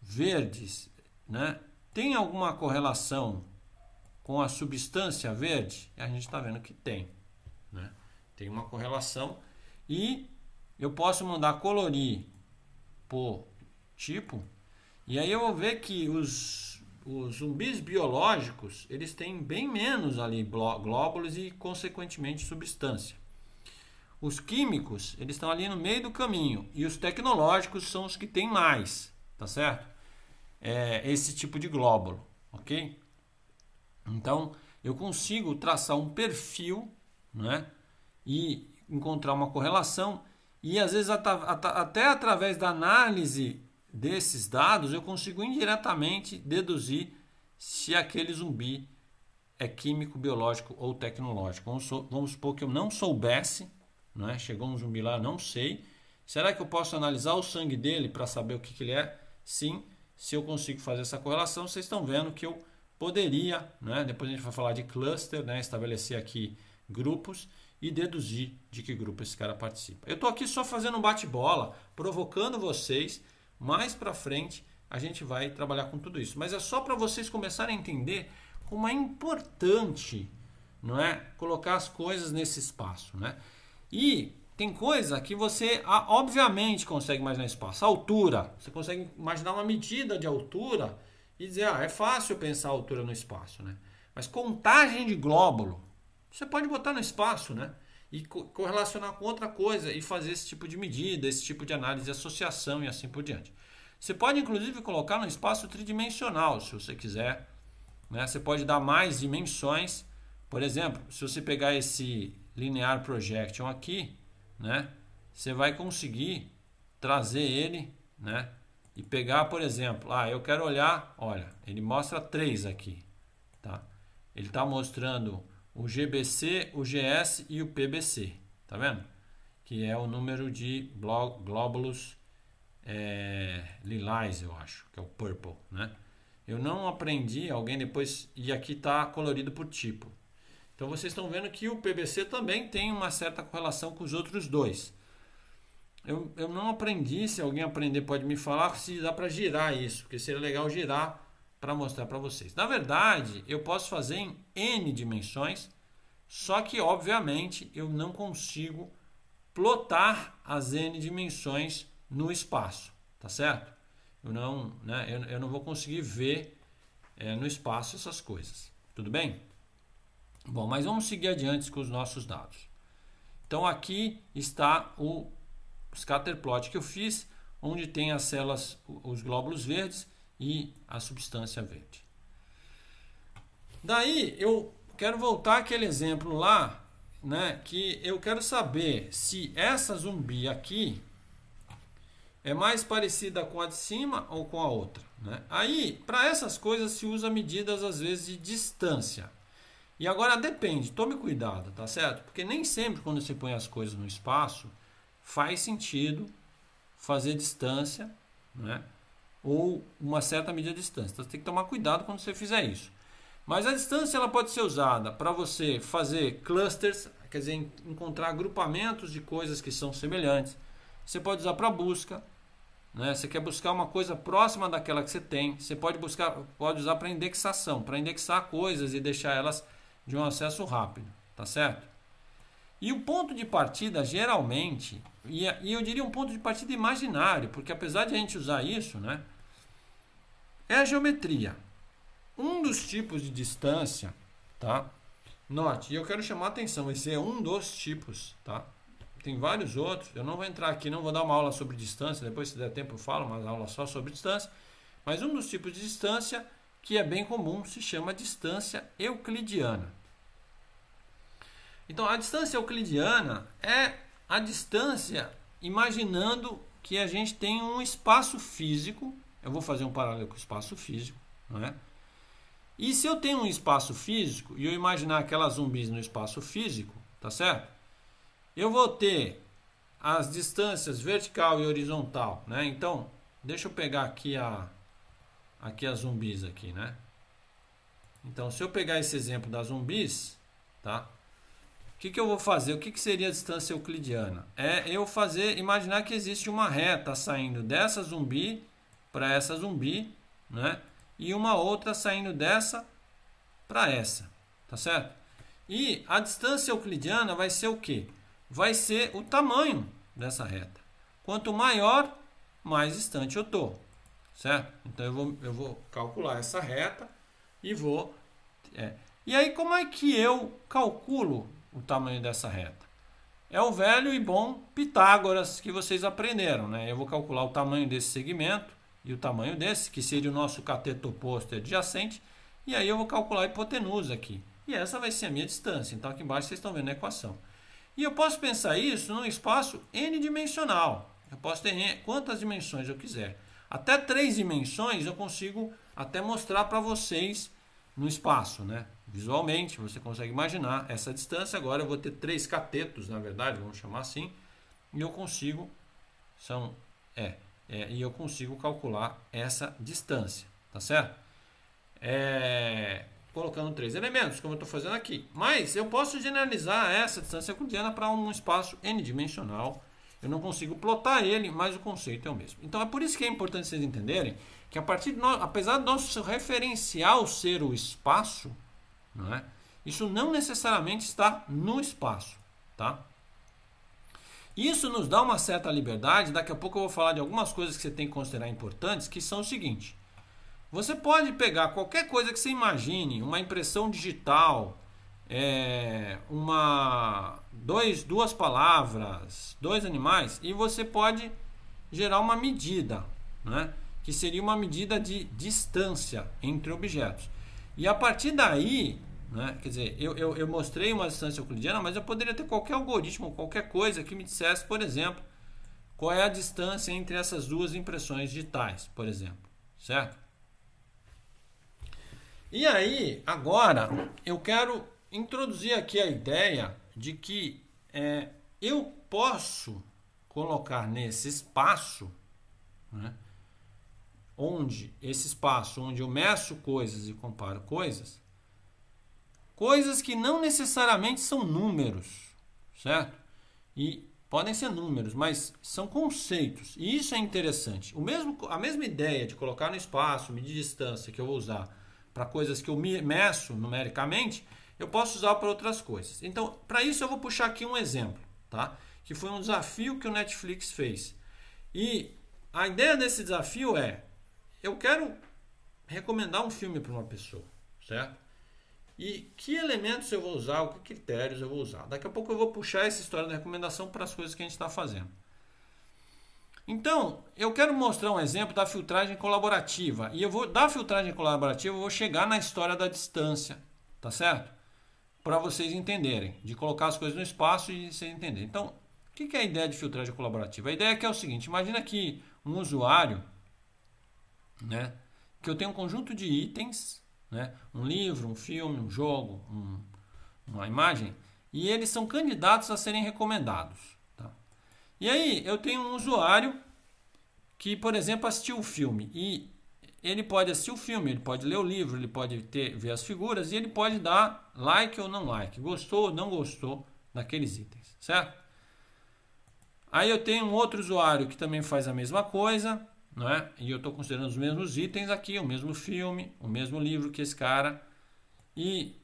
verdes, né? Tem alguma correlação com a substância verde? A gente está vendo que tem, né? Tem uma correlação e eu posso mandar colorir por tipo e aí eu vou ver que os, os zumbis biológicos eles têm bem menos ali glóbulos e consequentemente substância. Os químicos, eles estão ali no meio do caminho. E os tecnológicos são os que têm mais, tá certo? É, esse tipo de glóbulo, ok? Então, eu consigo traçar um perfil, né? E encontrar uma correlação. E às vezes, at at até através da análise desses dados, eu consigo indiretamente deduzir se aquele zumbi é químico, biológico ou tecnológico. Vamos, vamos supor que eu não soubesse não é? Chegou um zumbi lá, não sei. Será que eu posso analisar o sangue dele para saber o que, que ele é? Sim, se eu consigo fazer essa correlação, vocês estão vendo que eu poderia, né? depois a gente vai falar de cluster, né? estabelecer aqui grupos e deduzir de que grupo esse cara participa. Eu estou aqui só fazendo um bate-bola, provocando vocês. Mais para frente a gente vai trabalhar com tudo isso, mas é só para vocês começarem a entender como é importante, não é, colocar as coisas nesse espaço, né? E tem coisa que você obviamente consegue imaginar espaço. A altura. Você consegue imaginar uma medida de altura e dizer, ah, é fácil pensar a altura no espaço, né? Mas contagem de glóbulo, você pode botar no espaço, né? E co correlacionar com outra coisa e fazer esse tipo de medida, esse tipo de análise associação e assim por diante. Você pode inclusive colocar no espaço tridimensional, se você quiser. Né? Você pode dar mais dimensões. Por exemplo, se você pegar esse Linear Projection aqui, né? Você vai conseguir trazer ele, né? E pegar, por exemplo, ah, eu quero olhar, olha, ele mostra três aqui, tá? Ele está mostrando o GBC, o GS e o PBC, tá vendo? Que é o número de glóbulos é, lilás, eu acho, que é o purple, né? Eu não aprendi, alguém depois, e aqui está colorido por tipo, então vocês estão vendo que o PVC também tem uma certa correlação com os outros dois. Eu, eu não aprendi, se alguém aprender pode me falar se dá para girar isso, porque seria legal girar para mostrar para vocês. Na verdade, eu posso fazer em N dimensões, só que obviamente eu não consigo plotar as N dimensões no espaço, tá certo? Eu não, né, eu, eu não vou conseguir ver é, no espaço essas coisas, tudo bem? Bom, mas vamos seguir adiante com os nossos dados. Então aqui está o scatter plot que eu fiz, onde tem as células, os glóbulos verdes e a substância verde. Daí eu quero voltar aquele exemplo lá, né, que eu quero saber se essa zumbi aqui é mais parecida com a de cima ou com a outra. Né? Aí, para essas coisas se usa medidas às vezes de distância. E agora depende, tome cuidado, tá certo? Porque nem sempre quando você põe as coisas no espaço faz sentido fazer distância, né? Ou uma certa medida de distância. Então, você tem que tomar cuidado quando você fizer isso. Mas a distância ela pode ser usada para você fazer clusters, quer dizer, encontrar agrupamentos de coisas que são semelhantes. Você pode usar para busca, né? Você quer buscar uma coisa próxima daquela que você tem. Você pode buscar, pode usar para indexação, para indexar coisas e deixar elas de um acesso rápido, tá certo? E o ponto de partida geralmente, e, é, e eu diria um ponto de partida imaginário, porque apesar de a gente usar isso, né, é a geometria. Um dos tipos de distância, tá? Note, e eu quero chamar a atenção, esse é um dos tipos, tá? Tem vários outros, eu não vou entrar aqui, não vou dar uma aula sobre distância, depois se der tempo eu falo uma aula só sobre distância, mas um dos tipos de distância que é bem comum, se chama distância euclidiana. Então, a distância euclidiana é a distância imaginando que a gente tem um espaço físico. Eu vou fazer um paralelo com o espaço físico, não é? E se eu tenho um espaço físico e eu imaginar aquelas zumbis no espaço físico, tá certo? Eu vou ter as distâncias vertical e horizontal, né? Então, deixa eu pegar aqui a aqui as zumbis aqui, né? Então, se eu pegar esse exemplo das zumbis, tá? O que, que eu vou fazer? O que, que seria a distância euclidiana? É eu fazer, imaginar que existe uma reta saindo dessa zumbi para essa zumbi, né? E uma outra saindo dessa para essa, tá certo? E a distância euclidiana vai ser o quê? Vai ser o tamanho dessa reta. Quanto maior, mais distante eu tô certo? Então eu vou, eu vou calcular essa reta e vou... É. E aí como é que eu calculo o tamanho dessa reta? É o velho e bom Pitágoras que vocês aprenderam, né? Eu vou calcular o tamanho desse segmento e o tamanho desse, que seria o nosso cateto oposto e adjacente, e aí eu vou calcular a hipotenusa aqui. E essa vai ser a minha distância. Então aqui embaixo vocês estão vendo a equação. E eu posso pensar isso num espaço n-dimensional. Eu posso ter quantas dimensões eu quiser. Até três dimensões eu consigo até mostrar para vocês no espaço, né? Visualmente, você consegue imaginar essa distância. Agora eu vou ter três catetos, na verdade, vamos chamar assim, e eu consigo são é, é e eu consigo calcular essa distância, tá certo? É, colocando três elementos, como eu estou fazendo aqui. Mas eu posso generalizar essa distância euclidiana para um espaço n-dimensional eu não consigo plotar ele, mas o conceito é o mesmo. Então é por isso que é importante vocês entenderem que a partir apesar do nosso referencial ser o espaço, não é? isso não necessariamente está no espaço, tá? Isso nos dá uma certa liberdade. Daqui a pouco eu vou falar de algumas coisas que você tem que considerar importantes, que são o seguinte: você pode pegar qualquer coisa que você imagine, uma impressão digital, é, uma dois, duas palavras, dois animais e você pode gerar uma medida, né? que seria uma medida de distância entre objetos. E a partir daí, né? quer dizer, eu, eu, eu mostrei uma distância euclidiana, mas eu poderia ter qualquer algoritmo, qualquer coisa que me dissesse, por exemplo, qual é a distância entre essas duas impressões digitais, por exemplo, certo? E aí, agora, eu quero introduzir aqui a ideia de que é, eu posso colocar nesse espaço, né, onde esse espaço onde eu meço coisas e comparo coisas, coisas que não necessariamente são números, certo? E podem ser números, mas são conceitos. E isso é interessante. O mesmo, a mesma ideia de colocar no espaço, medir distância que eu vou usar para coisas que eu meço numericamente, eu posso usar para outras coisas. Então, para isso eu vou puxar aqui um exemplo, tá? Que foi um desafio que o Netflix fez. E a ideia desse desafio é: eu quero recomendar um filme para uma pessoa, certo? E que elementos eu vou usar, que critérios eu vou usar. Daqui a pouco eu vou puxar essa história da recomendação para as coisas que a gente está fazendo. Então, eu quero mostrar um exemplo da filtragem colaborativa. E eu vou da filtragem colaborativa, eu vou chegar na história da distância, tá certo? para vocês entenderem, de colocar as coisas no espaço e vocês entenderem. Então, o que é a ideia de filtragem colaborativa? A ideia é que é o seguinte: imagina que um usuário, né, que eu tenho um conjunto de itens, né, um livro, um filme, um jogo, um, uma imagem, e eles são candidatos a serem recomendados. Tá? E aí eu tenho um usuário que, por exemplo, assistiu o um filme e ele pode assistir o filme, ele pode ler o livro, ele pode ter, ver as figuras e ele pode dar like ou não like, gostou ou não gostou daqueles itens, certo? Aí eu tenho um outro usuário que também faz a mesma coisa, não é? E eu estou considerando os mesmos itens aqui, o mesmo filme, o mesmo livro que esse cara e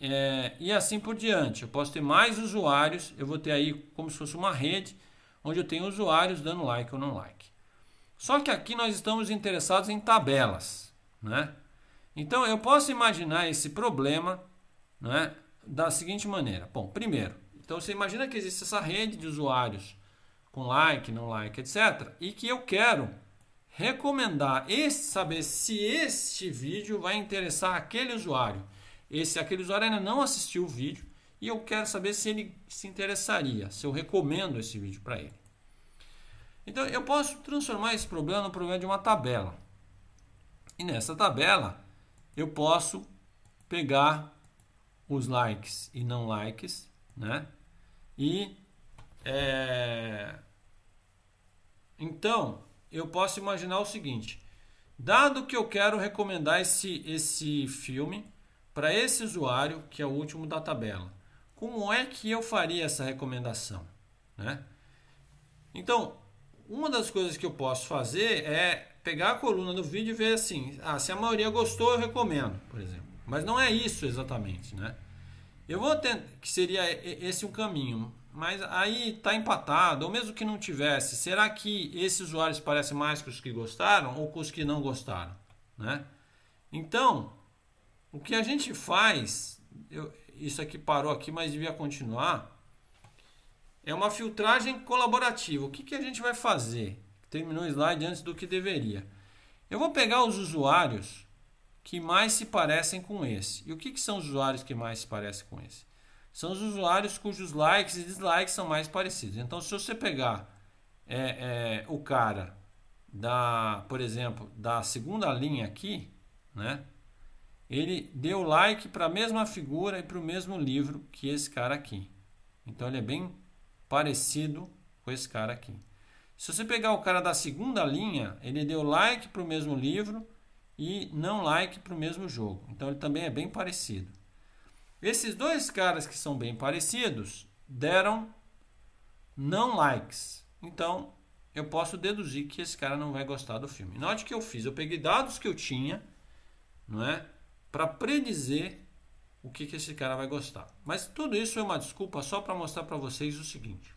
é, e assim por diante. Eu posso ter mais usuários, eu vou ter aí como se fosse uma rede onde eu tenho usuários dando like ou não like. Só que aqui nós estamos interessados em tabelas, né? Então eu posso imaginar esse problema, né, da seguinte maneira. Bom, primeiro, então você imagina que existe essa rede de usuários com like, não like, etc, e que eu quero recomendar esse, saber se este vídeo vai interessar aquele usuário. Esse aquele usuário ainda não assistiu o vídeo e eu quero saber se ele se interessaria, se eu recomendo esse vídeo para ele. Então eu posso transformar esse problema no problema de uma tabela. E nessa tabela eu posso pegar os likes e não likes, né? E é... então eu posso imaginar o seguinte: dado que eu quero recomendar esse esse filme para esse usuário que é o último da tabela, como é que eu faria essa recomendação, né? Então uma das coisas que eu posso fazer é pegar a coluna do vídeo e ver assim, ah, se a maioria gostou, eu recomendo, por exemplo. Mas não é isso exatamente, né? Eu vou tentar, que seria esse um caminho, mas aí está empatado, ou mesmo que não tivesse, será que esses usuários parecem mais com os que gostaram ou com os que não gostaram, né? Então, o que a gente faz, eu, isso aqui parou aqui, mas devia continuar, é uma filtragem colaborativa. O que, que a gente vai fazer? Terminou o slide antes do que deveria. Eu vou pegar os usuários que mais se parecem com esse. E o que, que são os usuários que mais se parecem com esse? São os usuários cujos likes e dislikes são mais parecidos. Então, se você pegar é, é, o cara da, por exemplo, da segunda linha aqui, né? Ele deu like para a mesma figura e para o mesmo livro que esse cara aqui. Então ele é bem parecido com esse cara aqui. Se você pegar o cara da segunda linha, ele deu like para o mesmo livro e não like para o mesmo jogo. Então ele também é bem parecido. Esses dois caras que são bem parecidos deram não likes. Então eu posso deduzir que esse cara não vai gostar do filme. Note que eu fiz, eu peguei dados que eu tinha, não é, para predizer o que, que esse cara vai gostar. Mas tudo isso é uma desculpa só para mostrar para vocês o seguinte.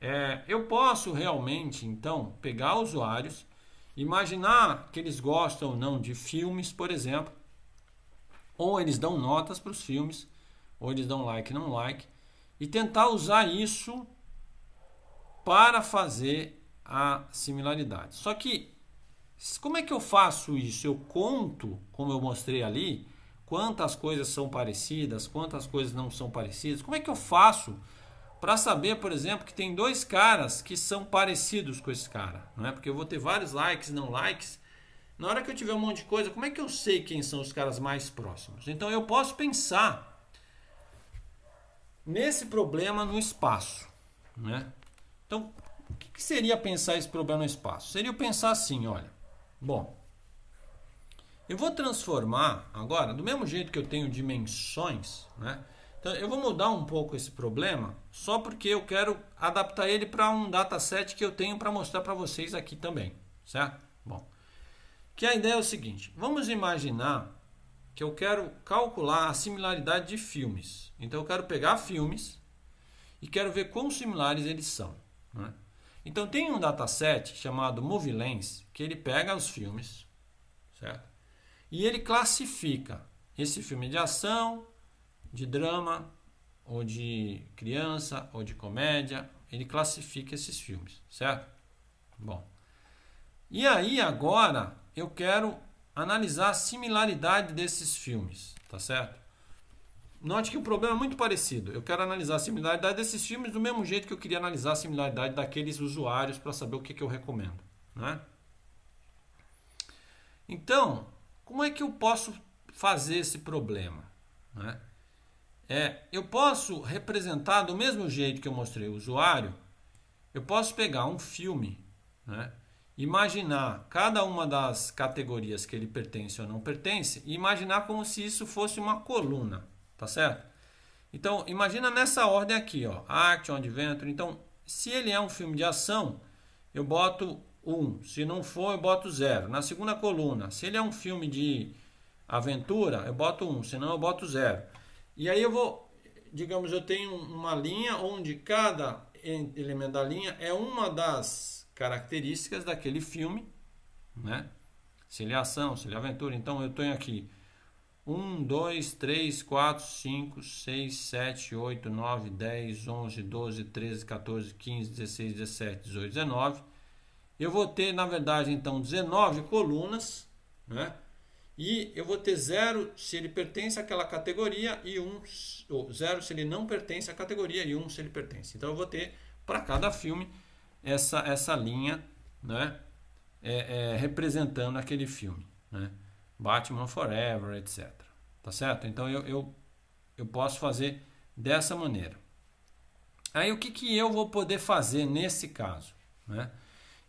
É, eu posso realmente, então, pegar usuários, imaginar que eles gostam ou não de filmes, por exemplo, ou eles dão notas para os filmes, ou eles dão like, não like, e tentar usar isso para fazer a similaridade. Só que, como é que eu faço isso? Eu conto, como eu mostrei ali, quantas coisas são parecidas, quantas coisas não são parecidas. Como é que eu faço para saber, por exemplo, que tem dois caras que são parecidos com esse cara? Não é? Porque eu vou ter vários likes, não likes. Na hora que eu tiver um monte de coisa, como é que eu sei quem são os caras mais próximos? Então eu posso pensar nesse problema no espaço, né? Então, o que seria pensar esse problema no espaço? Seria eu pensar assim, olha, bom, eu vou transformar agora, do mesmo jeito que eu tenho dimensões, né? Então eu vou mudar um pouco esse problema, só porque eu quero adaptar ele para um dataset que eu tenho para mostrar para vocês aqui também, certo? Bom, que a ideia é o seguinte, vamos imaginar que eu quero calcular a similaridade de filmes. Então eu quero pegar filmes e quero ver quão similares eles são. Né? Então tem um dataset chamado MovieLens que ele pega os filmes, certo? E ele classifica esse filme de ação, de drama, ou de criança, ou de comédia. Ele classifica esses filmes, certo? Bom. E aí agora eu quero analisar a similaridade desses filmes, tá certo? Note que o problema é muito parecido. Eu quero analisar a similaridade desses filmes do mesmo jeito que eu queria analisar a similaridade daqueles usuários para saber o que, que eu recomendo, né? Então, como é que eu posso fazer esse problema? Né? É, eu posso representar do mesmo jeito que eu mostrei o usuário, eu posso pegar um filme, né? imaginar cada uma das categorias que ele pertence ou não pertence e imaginar como se isso fosse uma coluna, tá certo? Então, imagina nessa ordem aqui, ó, Action, Adventure. Então, se ele é um filme de ação, eu boto 1. Se não for, eu boto 0. Na segunda coluna, se ele é um filme de aventura, eu boto 1. Se não, eu boto 0. E aí eu vou, digamos, eu tenho uma linha onde cada elemento da linha é uma das características daquele filme, né? Se ele é ação, se ele é aventura. Então eu tenho aqui 1, 2, 3, 4, 5, 6, 7, 8, 9, 10, 11, 12, 13, 14, 15, 16, 17, 18, 19 eu vou ter, na verdade, então 19 colunas, né? E eu vou ter zero se ele pertence àquela categoria e um ou zero se ele não pertence à categoria e um se ele pertence. Então eu vou ter para cada filme essa essa linha, né? É, é, representando aquele filme, né? Batman Forever, etc. Tá certo? Então eu, eu, eu posso fazer dessa maneira. Aí o que, que eu vou poder fazer nesse caso, né?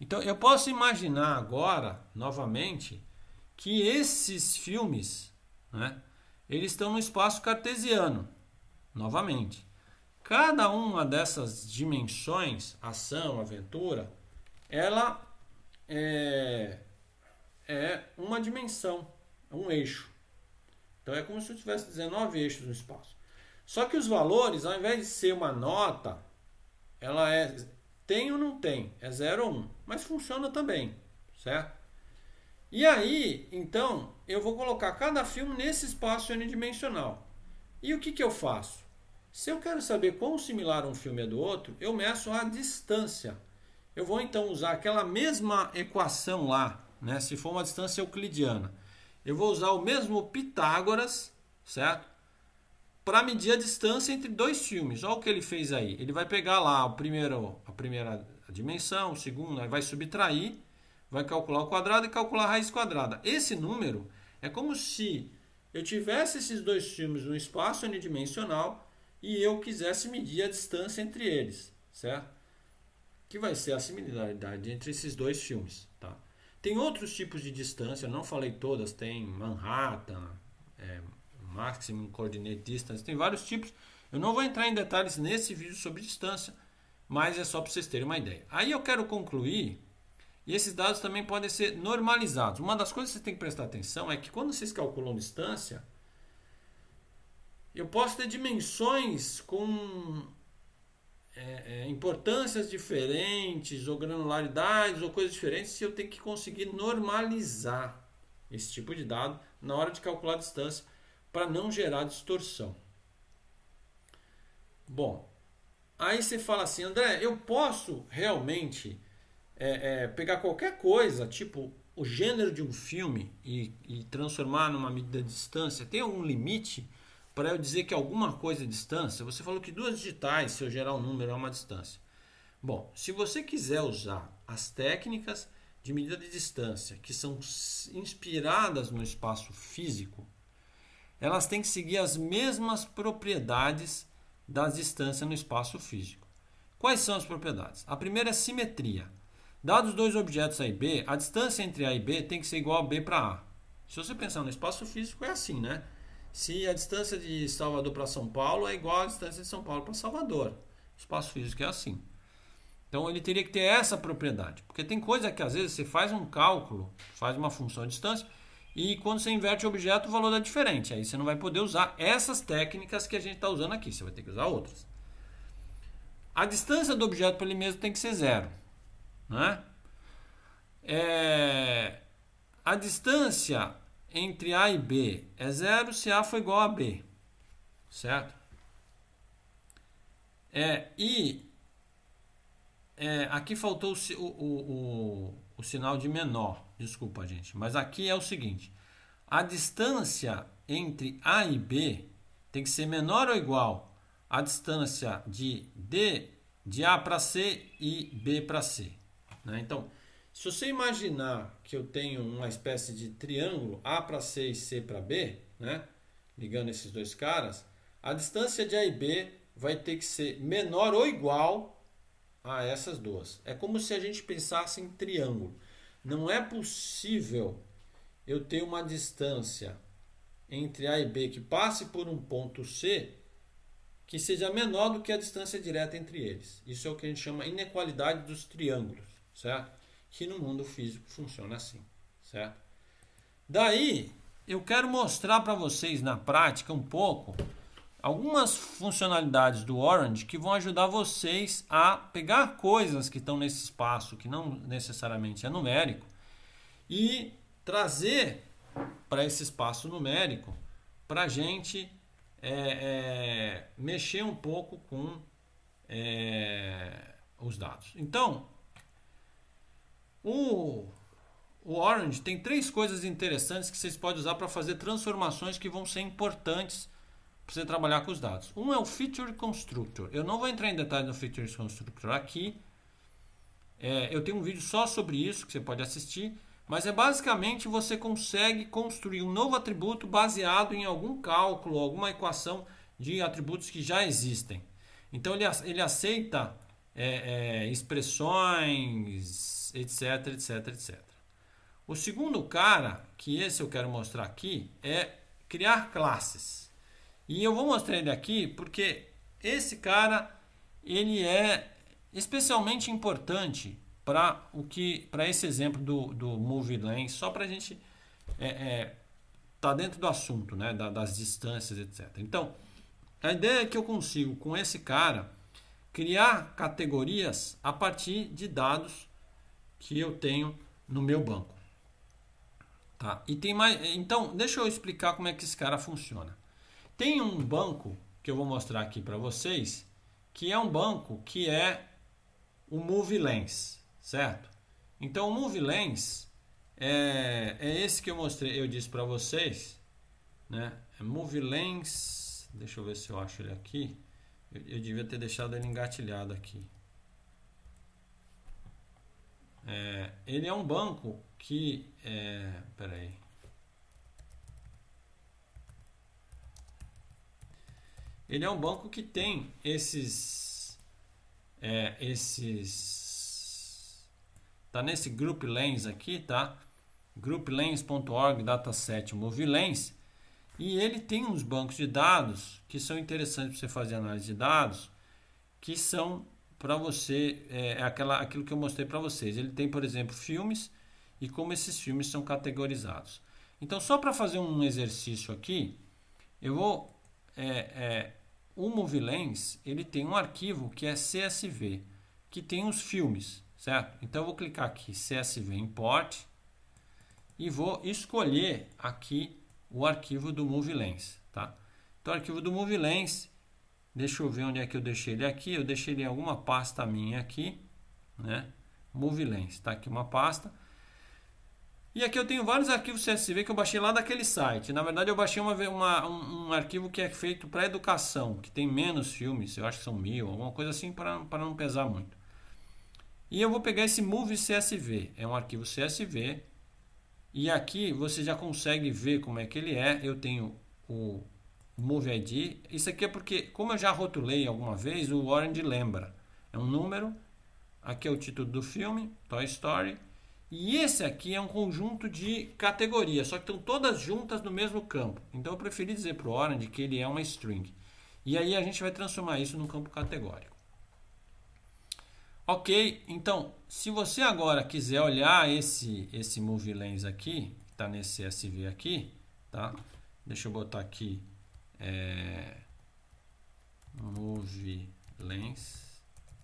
Então eu posso imaginar agora, novamente, que esses filmes, né, eles estão no espaço cartesiano, novamente. Cada uma dessas dimensões, ação, aventura, ela é, é uma dimensão, é um eixo. Então é como se eu tivesse 19 eixos no espaço. Só que os valores, ao invés de ser uma nota, ela é tem ou não tem? É 0 ou 1. Um, mas funciona também, certo? E aí, então, eu vou colocar cada filme nesse espaço n-dimensional. E o que, que eu faço? Se eu quero saber quão similar um filme é do outro, eu meço a distância. Eu vou então usar aquela mesma equação lá, né? se for uma distância euclidiana. Eu vou usar o mesmo Pitágoras, certo? para medir a distância entre dois filmes. Olha o que ele fez aí. Ele vai pegar lá o primeiro, a primeira dimensão, o segundo, vai subtrair, vai calcular o quadrado e calcular a raiz quadrada. Esse número é como se eu tivesse esses dois filmes no espaço n-dimensional e eu quisesse medir a distância entre eles, certo? Que vai ser a similaridade entre esses dois filmes, tá? Tem outros tipos de distância, não falei todas, tem Manhattan, é, maximum coordinate distance, tem vários tipos. Eu não vou entrar em detalhes nesse vídeo sobre distância, mas é só para vocês terem uma ideia. Aí eu quero concluir, e esses dados também podem ser normalizados. Uma das coisas que você tem que prestar atenção é que quando vocês calculam distância, eu posso ter dimensões com é, é, importâncias diferentes, ou granularidades, ou coisas diferentes, e eu tenho que conseguir normalizar esse tipo de dado na hora de calcular a distância para não gerar distorção. Bom, aí você fala assim, André, eu posso realmente é, é, pegar qualquer coisa, tipo o gênero de um filme, e, e transformar numa medida de distância? Tem algum limite para eu dizer que alguma coisa é distância? Você falou que duas digitais, se eu gerar um número, é uma distância. Bom, se você quiser usar as técnicas de medida de distância que são inspiradas no espaço físico, elas têm que seguir as mesmas propriedades das distâncias no espaço físico. Quais são as propriedades? A primeira é simetria. Dados dois objetos A e B, a distância entre A e B tem que ser igual a B para A. Se você pensar no espaço físico, é assim, né? Se a distância de Salvador para São Paulo é igual à distância de São Paulo para Salvador, o espaço físico é assim. Então ele teria que ter essa propriedade, porque tem coisa que às vezes você faz um cálculo, faz uma função de distância, e quando você inverte o objeto, o valor é diferente. Aí você não vai poder usar essas técnicas que a gente está usando aqui. Você vai ter que usar outras. A distância do objeto para ele mesmo tem que ser zero. Né? É... A distância entre A e B é zero se A for igual a B. Certo? É, e é, aqui faltou o, o, o, o sinal de menor. Desculpa, gente. Mas aqui é o seguinte: a distância entre A e B tem que ser menor ou igual à distância de D de A para C e B para C. Né? Então, se você imaginar que eu tenho uma espécie de triângulo A para C e C para B, né? ligando esses dois caras, a distância de A e B vai ter que ser menor ou igual a essas duas. É como se a gente pensasse em triângulo. Não é possível eu ter uma distância entre A e B que passe por um ponto C que seja menor do que a distância direta entre eles. Isso é o que a gente chama inequalidade dos triângulos, certo? Que no mundo físico funciona assim, certo? Daí, eu quero mostrar para vocês na prática um pouco algumas funcionalidades do Orange que vão ajudar vocês a pegar coisas que estão nesse espaço, que não necessariamente é numérico, e trazer para esse espaço numérico para a gente é, é, mexer um pouco com é, os dados. Então, o, o Orange tem três coisas interessantes que vocês podem usar para fazer transformações que vão ser importantes precisa trabalhar com os dados. Um é o Feature Constructor. Eu não vou entrar em detalhes no Feature Constructor aqui. É, eu tenho um vídeo só sobre isso que você pode assistir. Mas é basicamente você consegue construir um novo atributo baseado em algum cálculo, alguma equação de atributos que já existem. Então ele, ele aceita é, é, expressões, etc, etc, etc. O segundo cara, que esse eu quero mostrar aqui, é criar classes. E eu vou mostrar ele aqui porque esse cara ele é especialmente importante para o que para esse exemplo do, do Movie Lane, só para a gente é, é, tá dentro do assunto, né, da, das distâncias, etc. Então, a ideia é que eu consigo com esse cara criar categorias a partir de dados que eu tenho no meu banco. Tá? E tem mais, então, deixa eu explicar como é que esse cara funciona. Tem um banco que eu vou mostrar aqui para vocês, que é um banco que é o Move Lens, certo? Então o Move Lens é, é esse que eu mostrei, eu disse para vocês, né? É Move Lens, deixa eu ver se eu acho ele aqui. Eu, eu devia ter deixado ele engatilhado aqui. É, ele é um banco que, é, peraí, ele é um banco que tem esses. É, esses. Tá nesse Group Lens aqui, tá? GroupLens.org, dataset Movilens. E ele tem uns bancos de dados que são interessantes para você fazer análise de dados, que são para você, é, é aquela, aquilo que eu mostrei para vocês. Ele tem, por exemplo, filmes e como esses filmes são categorizados. Então, só para fazer um exercício aqui, eu vou é, é, o Movilens ele tem um arquivo que é CSV, que tem os filmes, certo? Então eu vou clicar aqui CSV import e vou escolher aqui o arquivo do Movilens, tá? Então o arquivo do Movilens, deixa eu ver onde é que eu deixei ele aqui, eu deixei ele em alguma pasta minha aqui, né? Movilens, tá aqui uma pasta. E aqui eu tenho vários arquivos CSV que eu baixei lá daquele site. Na verdade, eu baixei uma, uma, um, um, arquivo que é feito para educação, que tem menos filmes, eu acho que são mil, alguma coisa assim, para não pesar muito. E eu vou pegar esse Movie CSV, é um arquivo CSV. E aqui você já consegue ver como é que ele é. Eu tenho o Movie ID. Isso aqui é porque, como eu já rotulei alguma vez, o Orange lembra. É um número. Aqui é o título do filme, Toy Story. E esse aqui é um conjunto de categorias, só que estão todas juntas no mesmo campo. Então eu preferi dizer para o Orange que ele é uma string. E aí a gente vai transformar isso num campo categórico. Ok, então se você agora quiser olhar esse, esse Movie Lens aqui, que está nesse SV aqui, tá? Deixa eu botar aqui é, Movie Lens.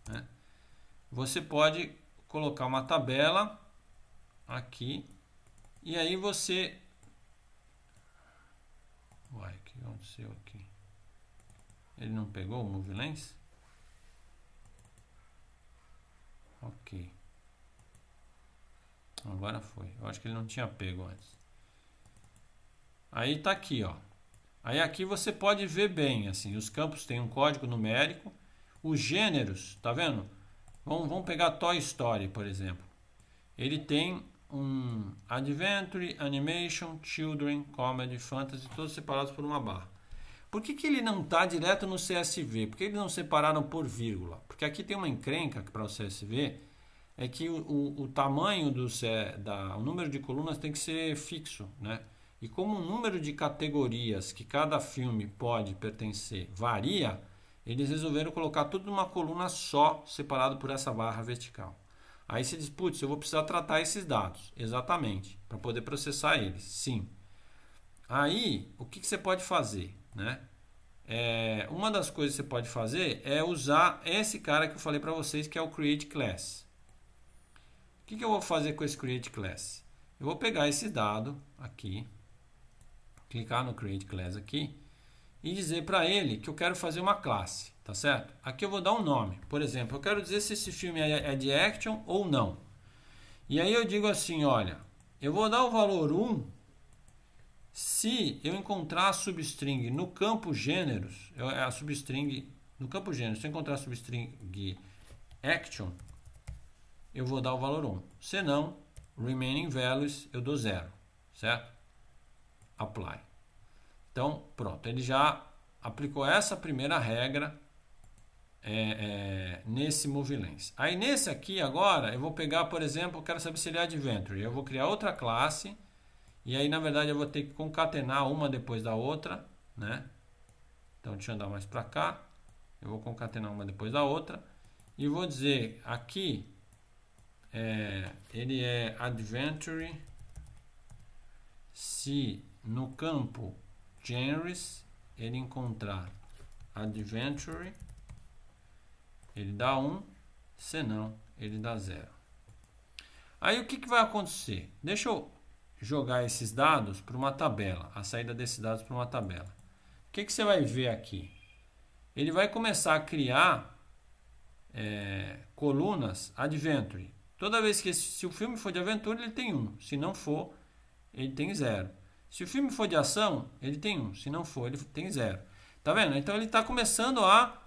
Né? Você pode colocar uma tabela aqui. E aí você... vai o que aconteceu aqui? Ele não pegou o Move Lens? Ok. Agora foi. Eu acho que ele não tinha pego antes. Aí tá aqui, ó. Aí aqui você pode ver bem, assim, os campos têm um código numérico. Os gêneros, tá vendo? Vamos, vamos pegar Toy Story, por exemplo. Ele tem um Adventure, Animation, Children, Comedy, Fantasy, todos separados por uma barra. Por que, que ele não está direto no CSV? Por que eles não separaram por vírgula? Porque aqui tem uma encrenca para o CSV, é que o, o, o tamanho do da, o número de colunas tem que ser fixo, né? E como o número de categorias que cada filme pode pertencer varia, eles resolveram colocar tudo numa coluna só, separado por essa barra vertical. Aí você diz, putz, eu vou precisar tratar esses dados. Exatamente, para poder processar eles. Sim. Aí, o que, que você pode fazer? Né? É, uma das coisas que você pode fazer é usar esse cara que eu falei para vocês, que é o Create Class. O que, que eu vou fazer com esse Create Class? Eu vou pegar esse dado aqui, clicar no Create Class aqui, e dizer para ele que eu quero fazer uma classe tá certo? Aqui eu vou dar um nome, por exemplo, eu quero dizer se esse filme é, é de action ou não. E aí eu digo assim, olha, eu vou dar o valor 1 se eu encontrar a substring no campo gêneros, é, é, a substring no campo gêneros, se eu encontrar a substring action, eu vou dar o valor 1. Se não, remaining values, eu dou 0, certo? Apply. Então, pronto, ele já aplicou essa primeira regra é, é, nesse Movilens. Aí nesse aqui agora, eu vou pegar, por exemplo, eu quero saber se ele é Adventure. Eu vou criar outra classe. E aí, na verdade, eu vou ter que concatenar uma depois da outra, né? Então, deixa eu andar mais para cá. Eu vou concatenar uma depois da outra. E vou dizer aqui, é, ele é Adventure se no campo Genres ele encontrar Adventure ele dá 1, senão ele dá 0. Aí o que, que vai acontecer? Deixa eu jogar esses dados para uma tabela, a saída desses dados para uma tabela. O que, que você vai ver aqui? Ele vai começar a criar é, colunas Adventure. Toda vez que esse, se o filme for de aventura, ele tem 1. Um. Se não for, ele tem 0. Se o filme for de ação, ele tem 1. Um. Se não for, ele tem 0. Tá vendo? Então ele está começando a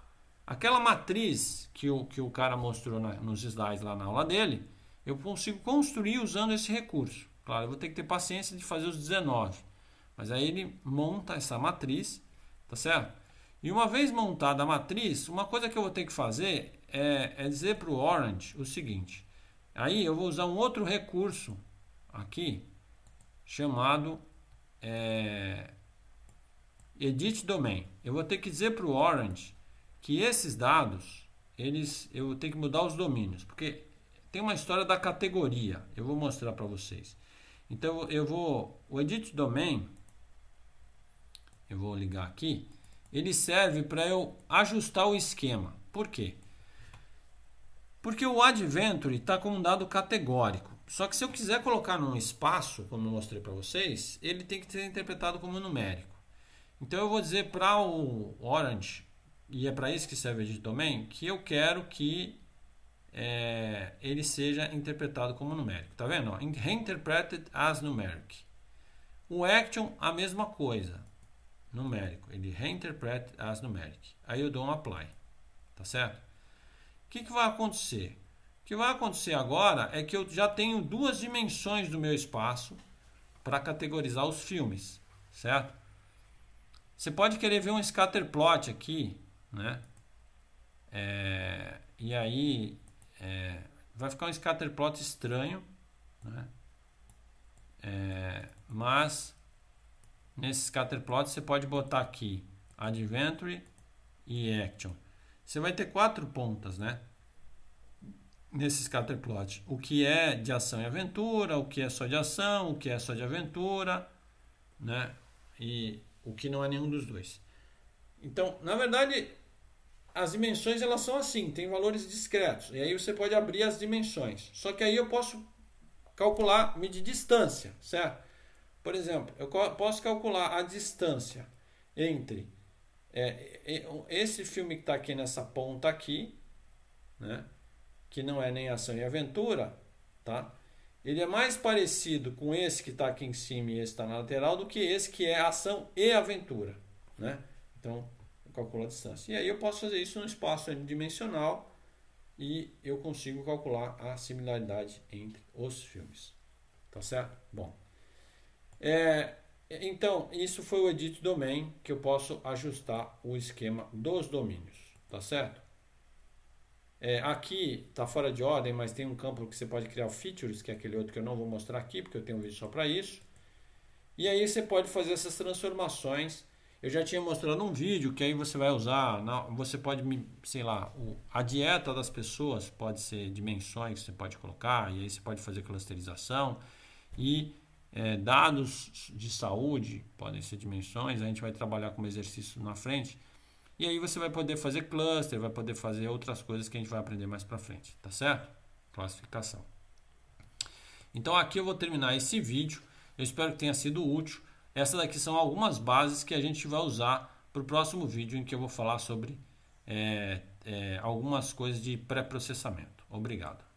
Aquela matriz que o, que o cara mostrou na, nos slides lá na aula dele, eu consigo construir usando esse recurso. Claro, eu vou ter que ter paciência de fazer os 19. Mas aí ele monta essa matriz, tá certo? E uma vez montada a matriz, uma coisa que eu vou ter que fazer é, é dizer para o Orange o seguinte. Aí eu vou usar um outro recurso aqui, chamado é, Edit Domain. Eu vou ter que dizer para o Orange que esses dados, eles eu tenho que mudar os domínios, porque tem uma história da categoria, eu vou mostrar para vocês. Então eu vou o edit domain eu vou ligar aqui, ele serve para eu ajustar o esquema. Por quê? Porque o Adventure está com um dado categórico. Só que se eu quiser colocar num espaço, como eu mostrei para vocês, ele tem que ser interpretado como numérico. Então eu vou dizer para o Orange e é para isso que serve o edit domain, que eu quero que é, ele seja interpretado como numérico. Tá vendo? Reinterpreted as numeric. O action, a mesma coisa. Numérico. Ele reinterpreta as numeric. Aí eu dou um apply. Tá certo? O que, que vai acontecer? O que vai acontecer agora é que eu já tenho duas dimensões do meu espaço para categorizar os filmes. Certo? Você pode querer ver um scatter plot aqui né? É, e aí é, vai ficar um scatter plot estranho, né? É, mas nesse scatter plot você pode botar aqui adventure e action. Você vai ter quatro pontas, né? Nesse scatter plot, o que é de ação e aventura, o que é só de ação, o que é só de aventura, né? E o que não é nenhum dos dois. Então, na verdade, as dimensões elas são assim, tem valores discretos. E aí você pode abrir as dimensões. Só que aí eu posso calcular medir distância, certo? Por exemplo, eu posso calcular a distância entre é, é esse filme que está aqui nessa ponta aqui, né? que não é nem ação e aventura, tá? Ele é mais parecido com esse que está aqui em cima e esse está na lateral do que esse que é ação e aventura, né? Então calcular a distância. E aí eu posso fazer isso num espaço n-dimensional e eu consigo calcular a similaridade entre os filmes. Tá certo? Bom. É, então, isso foi o edit domain que eu posso ajustar o esquema dos domínios. Tá certo? É, aqui está fora de ordem, mas tem um campo que você pode criar features, que é aquele outro que eu não vou mostrar aqui, porque eu tenho um vídeo só para isso. E aí você pode fazer essas transformações eu já tinha mostrado um vídeo que aí você vai usar, na, você pode, sei lá, o, a dieta das pessoas pode ser dimensões que você pode colocar, e aí você pode fazer clusterização, e é, dados de saúde podem ser dimensões, a gente vai trabalhar como exercício na frente, e aí você vai poder fazer cluster, vai poder fazer outras coisas que a gente vai aprender mais para frente, tá certo? Classificação. Então aqui eu vou terminar esse vídeo, eu espero que tenha sido útil. Essas daqui são algumas bases que a gente vai usar para o próximo vídeo em que eu vou falar sobre é, é, algumas coisas de pré-processamento. Obrigado.